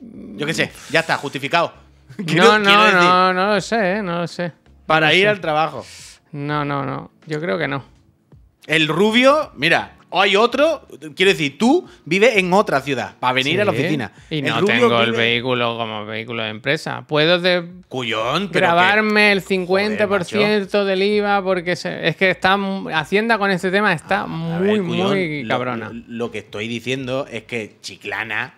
Yo qué sé, ya está, justificado. no, no, no, no lo sé, eh, no lo sé. Para ir al trabajo. No, no, no. Yo creo que no. El rubio, mira, hay otro, quiero decir, tú vives en otra ciudad para venir a la oficina. Y no tengo el vehículo como vehículo de empresa. Puedo de grabarme el 50% del IVA porque es que está Hacienda con este tema está muy, muy cabrona. lo que estoy diciendo es que Chiclana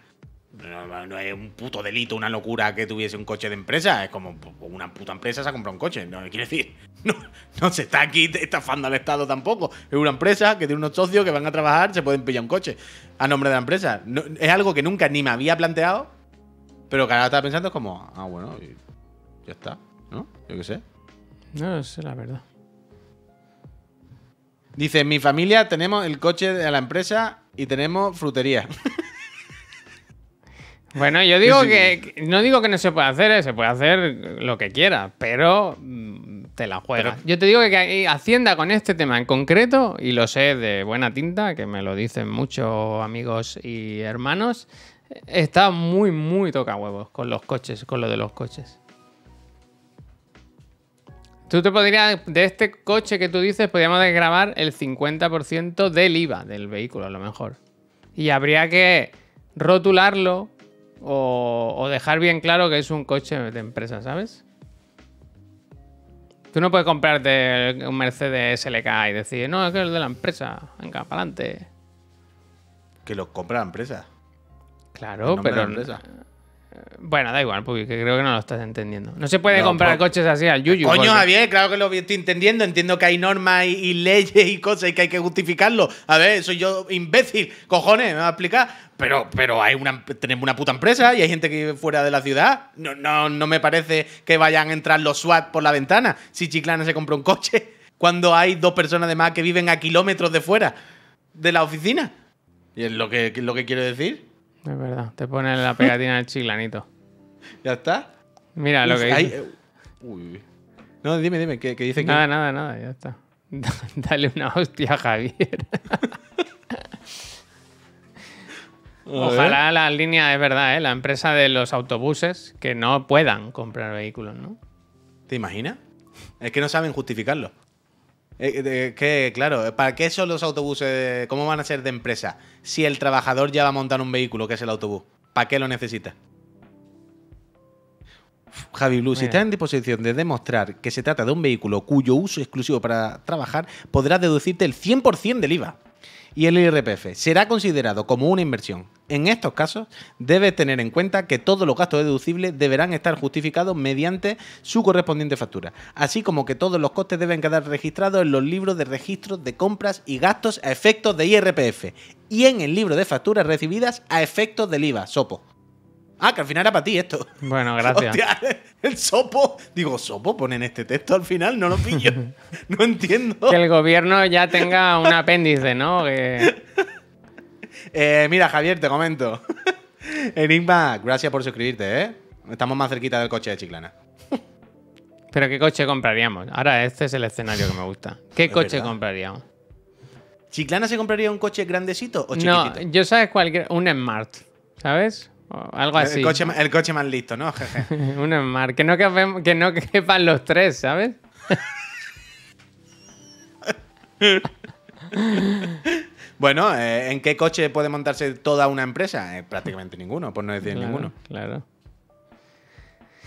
no, es un puto delito, una locura que tuviese un coche de empresa. Es como pues, una puta empresa se ha comprado un coche. No quiere decir, no, se está aquí estafando al Estado tampoco. Es una empresa que tiene unos socios que van a trabajar, se pueden pillar un coche a nombre de la empresa. es algo que nunca ni me había planteado, pero que ahora estaba pensando es como, ah, bueno, ya está, ¿no? Yo qué sé. No, sé la verdad. Dice, mi familia tenemos el coche de la empresa y tenemos frutería. Bueno, yo digo que no digo que no se pueda hacer, ¿eh? se puede hacer lo que quiera, pero mm, te la juegas. Yo te digo que Hacienda con este tema en concreto, y lo sé de buena tinta, que me lo dicen muchos amigos y hermanos, está muy, muy toca huevos con los coches, con lo de los coches. Tú te podrías, de este coche que tú dices, podríamos desgrabar el 50% del IVA del vehículo, a lo mejor. Y habría que rotularlo o, dejar bien claro que es un coche de empresa, ¿sabes? Tú no puedes comprarte un Mercedes SLK y decir, no, es que es de la empresa, venga, para adelante. Que lo compra la empresa. Claro, pero. Bueno, da igual, porque creo que no lo estás entendiendo. No se puede comprar coches así al Yuyu. Eh, coño, Javier, claro que lo estoy entendiendo. Entiendo que hay normas y, leyes y cosas y que hay que justificarlo. A ver, soy yo imbécil, cojones, me va a explicar. Pero, pero hay una, tenemos una puta empresa y hay gente que vive fuera de la ciudad. No, no, no me parece que vayan a entrar los SWAT por la ventana si Chiclana se compra un coche. Cuando hay dos personas de más que viven a kilómetros de fuera de la oficina. Y es lo que, lo que quiero decir. Es verdad, te pone la pegatina del chiglanito. ¿Ya está? Mira lo que dice. Eh, no, dime, dime, ¿qué, dice? Nada, que... nada, nada, ya está. Dale una hostia a Javier. Ojalá la línea es verdad, ¿eh? la empresa de los autobuses que no puedan comprar vehículos, ¿no? ¿Te imaginas? Es que no saben justificarlo. Eh, que, claro, ¿para qué son los autobuses? ¿Cómo van a ser de empresa? Si el trabajador ya va a montar un vehículo, que es el autobús. ¿Para qué lo necesita? Javi Blue, si estás en disposición de demostrar que se trata de un vehículo cuyo uso es exclusivo para trabajar, podrás deducirte el 100% del IVA y el IRPF será considerado como una inversión. En estos casos, debe tener en cuenta que todos los gastos deducibles deberán estar justificados mediante su correspondiente factura, así como que todos los costes deben quedar registrados en los libros de registro de compras y gastos a efectos de IRPF y en el libro de facturas recibidas a efectos del IVA, SOPO. Ah, que al final era para ti esto. Bueno, gracias. el sopo. Digo, sopo, ponen este texto al final, no lo pillo. no entiendo. Que el gobierno ya tenga un apéndice, ¿no? Eh, mira, Javier, te comento. Enigma, gracias por suscribirte, ¿eh? Estamos más cerquita del coche de Chiclana. Pero ¿qué coche compraríamos? Ahora este es el escenario que me gusta. ¿Qué coche compraríamos? ¿Chiclana se compraría un coche grandecito o chiquitito? No, yo sabes cuál... Un Smart, ¿sabes? algo así. El coche, el coche, más listo, ¿no? un mar Que no, que no quepan los tres, ¿sabes? bueno, eh, ¿en qué coche puede montarse toda una empresa? Eh, prácticamente ninguno, por pues no decir ninguno. Claro.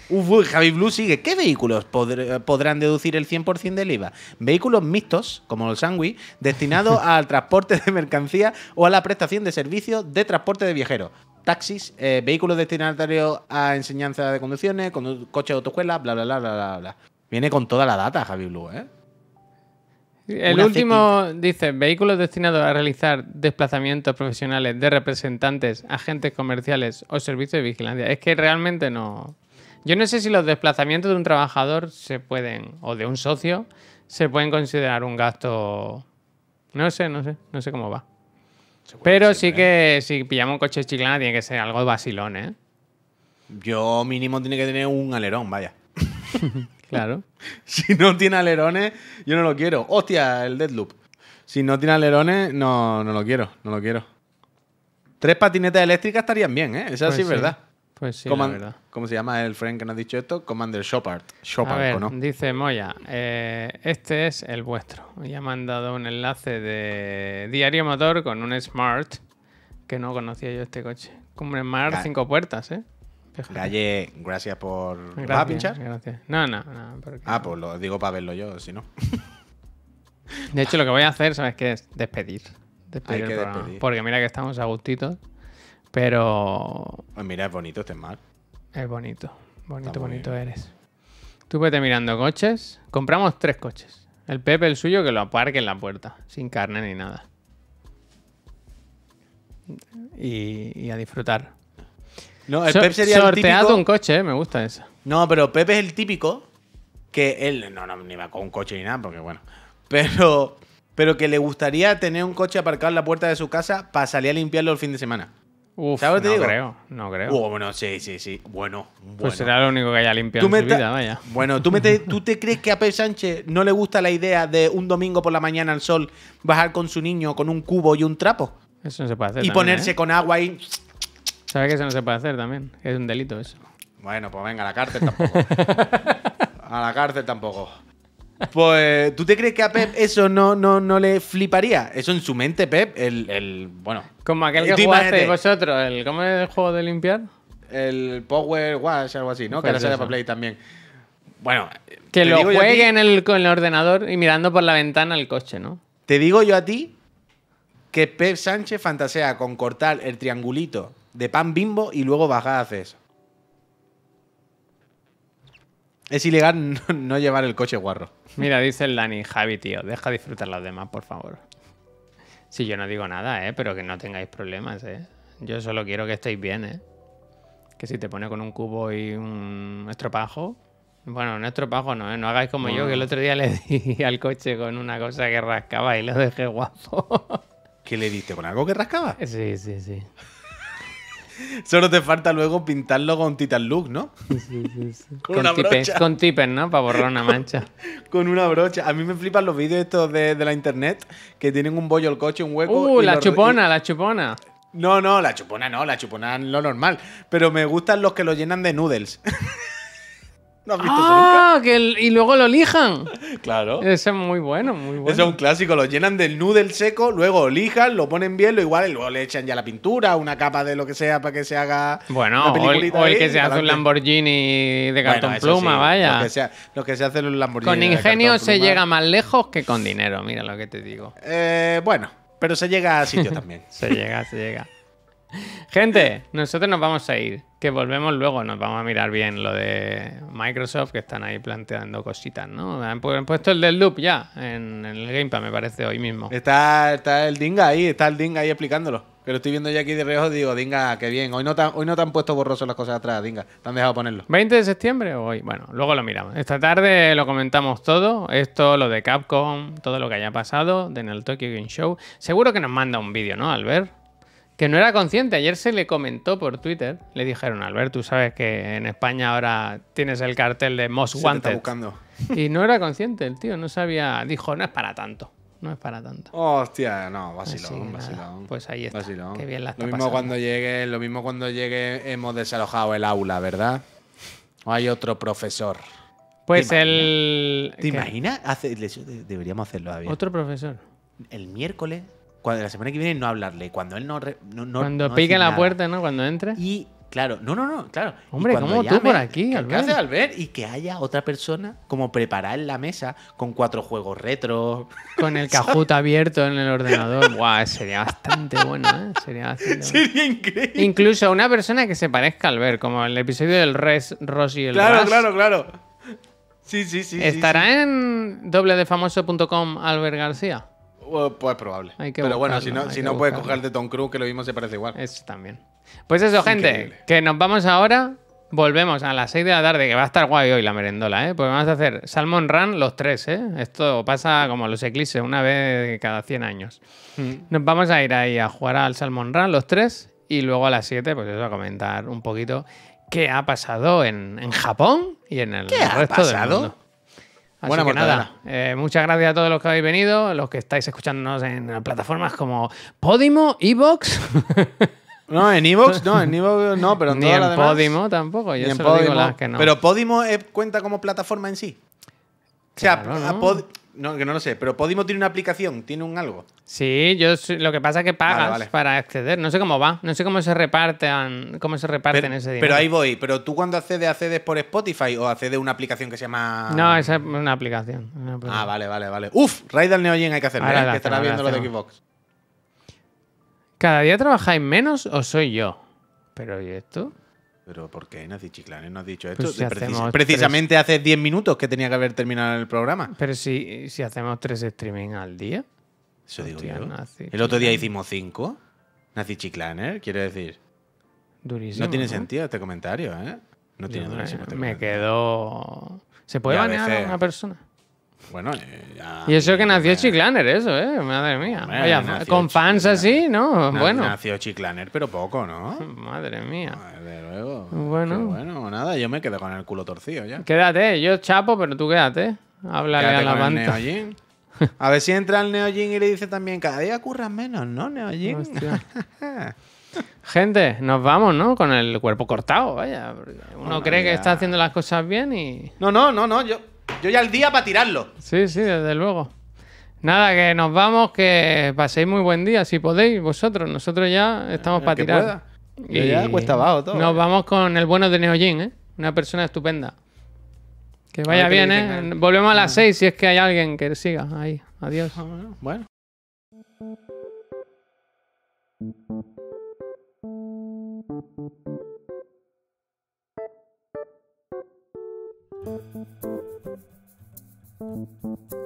Uf, Javi Blue sigue. ¿Qué vehículos podrán deducir el 100% del IVA? Vehículos mixtos, como el Sandwich, destinados al transporte de mercancía o a la prestación de servicios de transporte de viajeros taxis, eh, vehículos destinatarios a enseñanza de conducciones, coches de autocuela, bla, bla, bla, bla, bla, Viene con toda la data, Javi Blue, ¿eh? El último dice, vehículos destinados a realizar desplazamientos profesionales de representantes, agentes comerciales o servicios de vigilancia. Es que realmente no... Yo no sé si los desplazamientos de un trabajador se pueden, o de un socio, se pueden considerar un gasto... No sé, no sé, no sé cómo va. Pero sí ¿eh? que si pillamos un coche chiclana tiene que ser algo de vacilón, ¿eh? Yo mínimo tiene que tener un alerón, vaya. claro. si no tiene alerones, yo no lo quiero. Hostia, el Deadloop. Si no tiene alerones, no, no lo quiero, no lo quiero. Tres patinetas eléctricas estarían bien, ¿eh? Esa sí es pues verdad. Pues sí, ¿Cómo se llama el friend que nos ha dicho esto? Commander Shopart. ¿no? Dice Moya, eh, este es el vuestro. Ya me han dado un enlace de Diario Motor con un Smart, que no conocía yo este coche. Como un Smart cinco puertas, ¿eh? gracias por... Gracias, pinchar? No, no, no. Ah, pues lo digo para verlo yo, si no. de hecho, lo que voy a hacer, ¿sabes qué es? Despedir. despedir. Porque mira que estamos a gustitos. Pero. Ah, mira, es bonito este mal. Es bonito. Bonito, bonito eres. Tú vete mirando coches. Compramos tres coches. El Pepe, el suyo, que lo aparque en la puerta. Sin carne ni nada. Y, a disfrutar. No, el Pepe sería sorteado típico... un coche, eh, me gusta eso. No, pero Pepe es el típico que él no, no ni va con un coche ni nada, porque bueno, pero pero que le gustaría tener un coche aparcado en la puerta de su casa para salir a limpiarlo el fin de semana. Uf, no creo, no creo. Oh, bueno, sí, sí, sí. Bueno, pues bueno. Pues será lo único que haya limpiado en su vida, vaya. Bueno, ¿tú, te, ¿tú te crees que a Pepe Sánchez no le gusta la idea de un domingo por la mañana al sol bajar con su niño con un cubo y un trapo? Eso no se puede hacer. Y ponerse ¿eh? con agua y. ¿Sabes que eso no se puede hacer también? Es un delito eso. Bueno, pues venga, a la cárcel tampoco. a la cárcel tampoco. Pues, ¿tú te crees que a Pep eso no, no, no le fliparía? Eso en su mente, Pep, el. el bueno. Como aquel que vosotros, el, ¿cómo es el juego de limpiar? El Power Wash, algo así, ¿no? que ahora sale para Play también. Bueno. Que lo juegue en el, con el ordenador y mirando por la ventana el coche, ¿no? Te digo yo a ti que Pep Sánchez fantasea con cortar el triangulito de pan bimbo y luego bajar a hacer eso. Es ilegal no, llevar el coche guarro. Mira, dice el Dani, Javi, tío, deja disfrutar los demás, por favor. Si yo no digo nada, ¿eh? Pero que no tengáis problemas, ¿eh? Yo solo quiero que estéis bien, ¿eh? Que si te pone con un cubo y un estropajo... Bueno, un estropajo no, ¿eh? No hagáis como yo, que el otro día le di al coche con una cosa que rascaba y lo dejé guapo. ¿Qué le diste? ¿Con algo que rascaba? Sí, sí, sí. Solo te falta luego pintarlo con Titan Look, ¿no? Con, con tipes, ¿no? Para borrar una mancha. con una brocha. A mí me flipan los vídeos estos de, la internet que tienen un bollo el coche, un hueco. Uh, la chupona, la chupona. No, no, la chupona no, la chupona es lo normal. Pero me gustan los que lo llenan de noodles. ah, Que y luego lo lijan. Claro. Ese es muy bueno, muy bueno. Ese es un clásico. Lo llenan del noodle seco, luego lijan, lo ponen bien, lo igual y luego le echan ya la pintura, una capa de lo que sea para que se haga. Bueno, una o o el que se hace un Lamborghini de cartón pluma, vaya. Lo que, se hace en un Lamborghini. Con ingenio se llega más lejos que con dinero, mira lo que te digo. Eh, bueno, pero se llega a sitio también. se llega, se llega. Gente, nosotros nos vamos a ir. Que volvemos luego, nos vamos a mirar bien lo de Microsoft, que están ahí planteando cositas, ¿no? Han, han puesto el del loop ya en, el Gamepad, me parece, hoy mismo. Está, el Dinga ahí, está el Dinga ahí explicándolo. Que lo estoy viendo ya aquí de reojo, digo, Dinga, qué bien. Hoy no, te, hoy no han puesto borroso las cosas atrás, Dinga. Te han dejado ponerlo. ¿20 de septiembre hoy? Bueno, luego lo miramos. Esta tarde lo comentamos todo. Esto, lo de Capcom, todo lo que haya pasado en el Tokyo Game Show. Seguro que nos manda un vídeo, ¿no, Al ver que no era consciente. Ayer se le comentó por Twitter, le dijeron, Albert, tú sabes que en España ahora tienes el cartel de Moss Wanted. Y no era consciente el tío, no sabía, dijo, no es para tanto. No es para tanto. Hostia, no, vacilón, vacilón. Pues ahí está. bien la está lo mismo cuando llegue, lo mismo cuando llegue hemos desalojado el aula, ¿verdad? O hay otro profesor. Pues el. ¿Te imaginas? deberíamos hacerlo abierto. Otro profesor. El miércoles la semana que viene no hablarle. Cuando él no. cuando pique la puerta, ¿no? Cuando entre. Y claro, no, no, no, claro. Hombre, ¿cómo tú por aquí, que ver Albert? Y que haya otra persona como preparar la mesa con cuatro juegos retro. Con el cajuto abierto en el ordenador. Guau, sería bastante bueno, ¿eh? Sería, bastante increíble. Incluso una persona que se parezca al ver como el episodio del Res, Rosy y el Claro, claro, claro. Sí, sí, sí. ¿Estará en dobledefamoso.com Albert García? Pues probable. Pero bueno, si no, si no puedes cogerte Tom Cruise, que lo vimos se parece igual. Eso también. Pues eso, gente, que nos vamos ahora. Volvemos a las 6 de la tarde, que va a estar guay hoy la merendola, ¿eh? Pues vamos a hacer Salmon Run los tres, ¿eh? Esto pasa como los eclipses, una vez cada 100 años. Mm. Nos vamos a ir ahí a jugar al Salmon Run los tres y luego a las 7, pues eso, a comentar un poquito qué ha pasado en, Japón y en el resto ha pasado? Bueno nada, eh, muchas gracias a todos los que habéis venido, los que estáis escuchándonos en plataformas como Podimo, Evox. No, en Evox no, en Evox no, pero en Ni en Podimo tampoco, yo las que no. Pero Podimo eh, cuenta como plataforma en sí. o sea, pod no, que no lo sé, pero Podimo tiene una aplicación, tiene un algo. Sí, yo lo que pasa es que pagas para acceder. No sé cómo va, no sé cómo se reparten, cómo se reparten ese dinero. Pero ahí voy. Pero tú cuando accedes, accedes por Spotify o accedes a una aplicación que se llama. No, esa es una aplicación. Ah, vale, vale, vale. Uf, Raid al Neogen hay que hacer, ¿eh? que estará viendo lo de Xbox. ¿Cada día trabajáis menos o soy yo? Pero ¿y esto? Pero ¿por qué Nazi Chiclaner no has dicho pues esto? precisamente hace 10 minutos que tenía que haber terminado el programa. Pero si, si hacemos tres streaming al día. Eso digo yo. el otro día hicimos cinco. Nazi Chiclaner, ¿eh? quiero decir. No tiene sentido este comentario, ¿eh? No tiene durísimo. me este quedo. ¿Se puede banear una persona? Bueno, eh, ya, Y eso que nació Chiclaner, eso, ¿eh? Madre mía. con fans así, ¿no? bueno. Nació Chiclaner, pero poco, ¿no? Madre mía. De luego. Bueno. bueno, nada, yo me quedo con el culo torcido ya. Quédate, yo chapo, pero tú quédate. Hablaré a la banda. a ver si entra el Neojin y le dice también, cada día curras menos, ¿no, Neojin? Gente, nos vamos, ¿no? Con el cuerpo cortado, vaya. Uno cree que está haciendo las cosas bien y. No, no, no, no. Yo, yo ya al día para tirarlo. Sí, sí, desde luego. Nada, que nos vamos, que paséis muy buen día, si podéis, vosotros. Nosotros ya estamos eh, para tirar. Y Nos eh. vamos con el bueno de Neojin, ¿eh? Una persona estupenda. Que vaya bien, ¿eh? Volvemos a las ah. seis, si es que hay alguien que siga ahí. Adiós. Ah, bueno. Música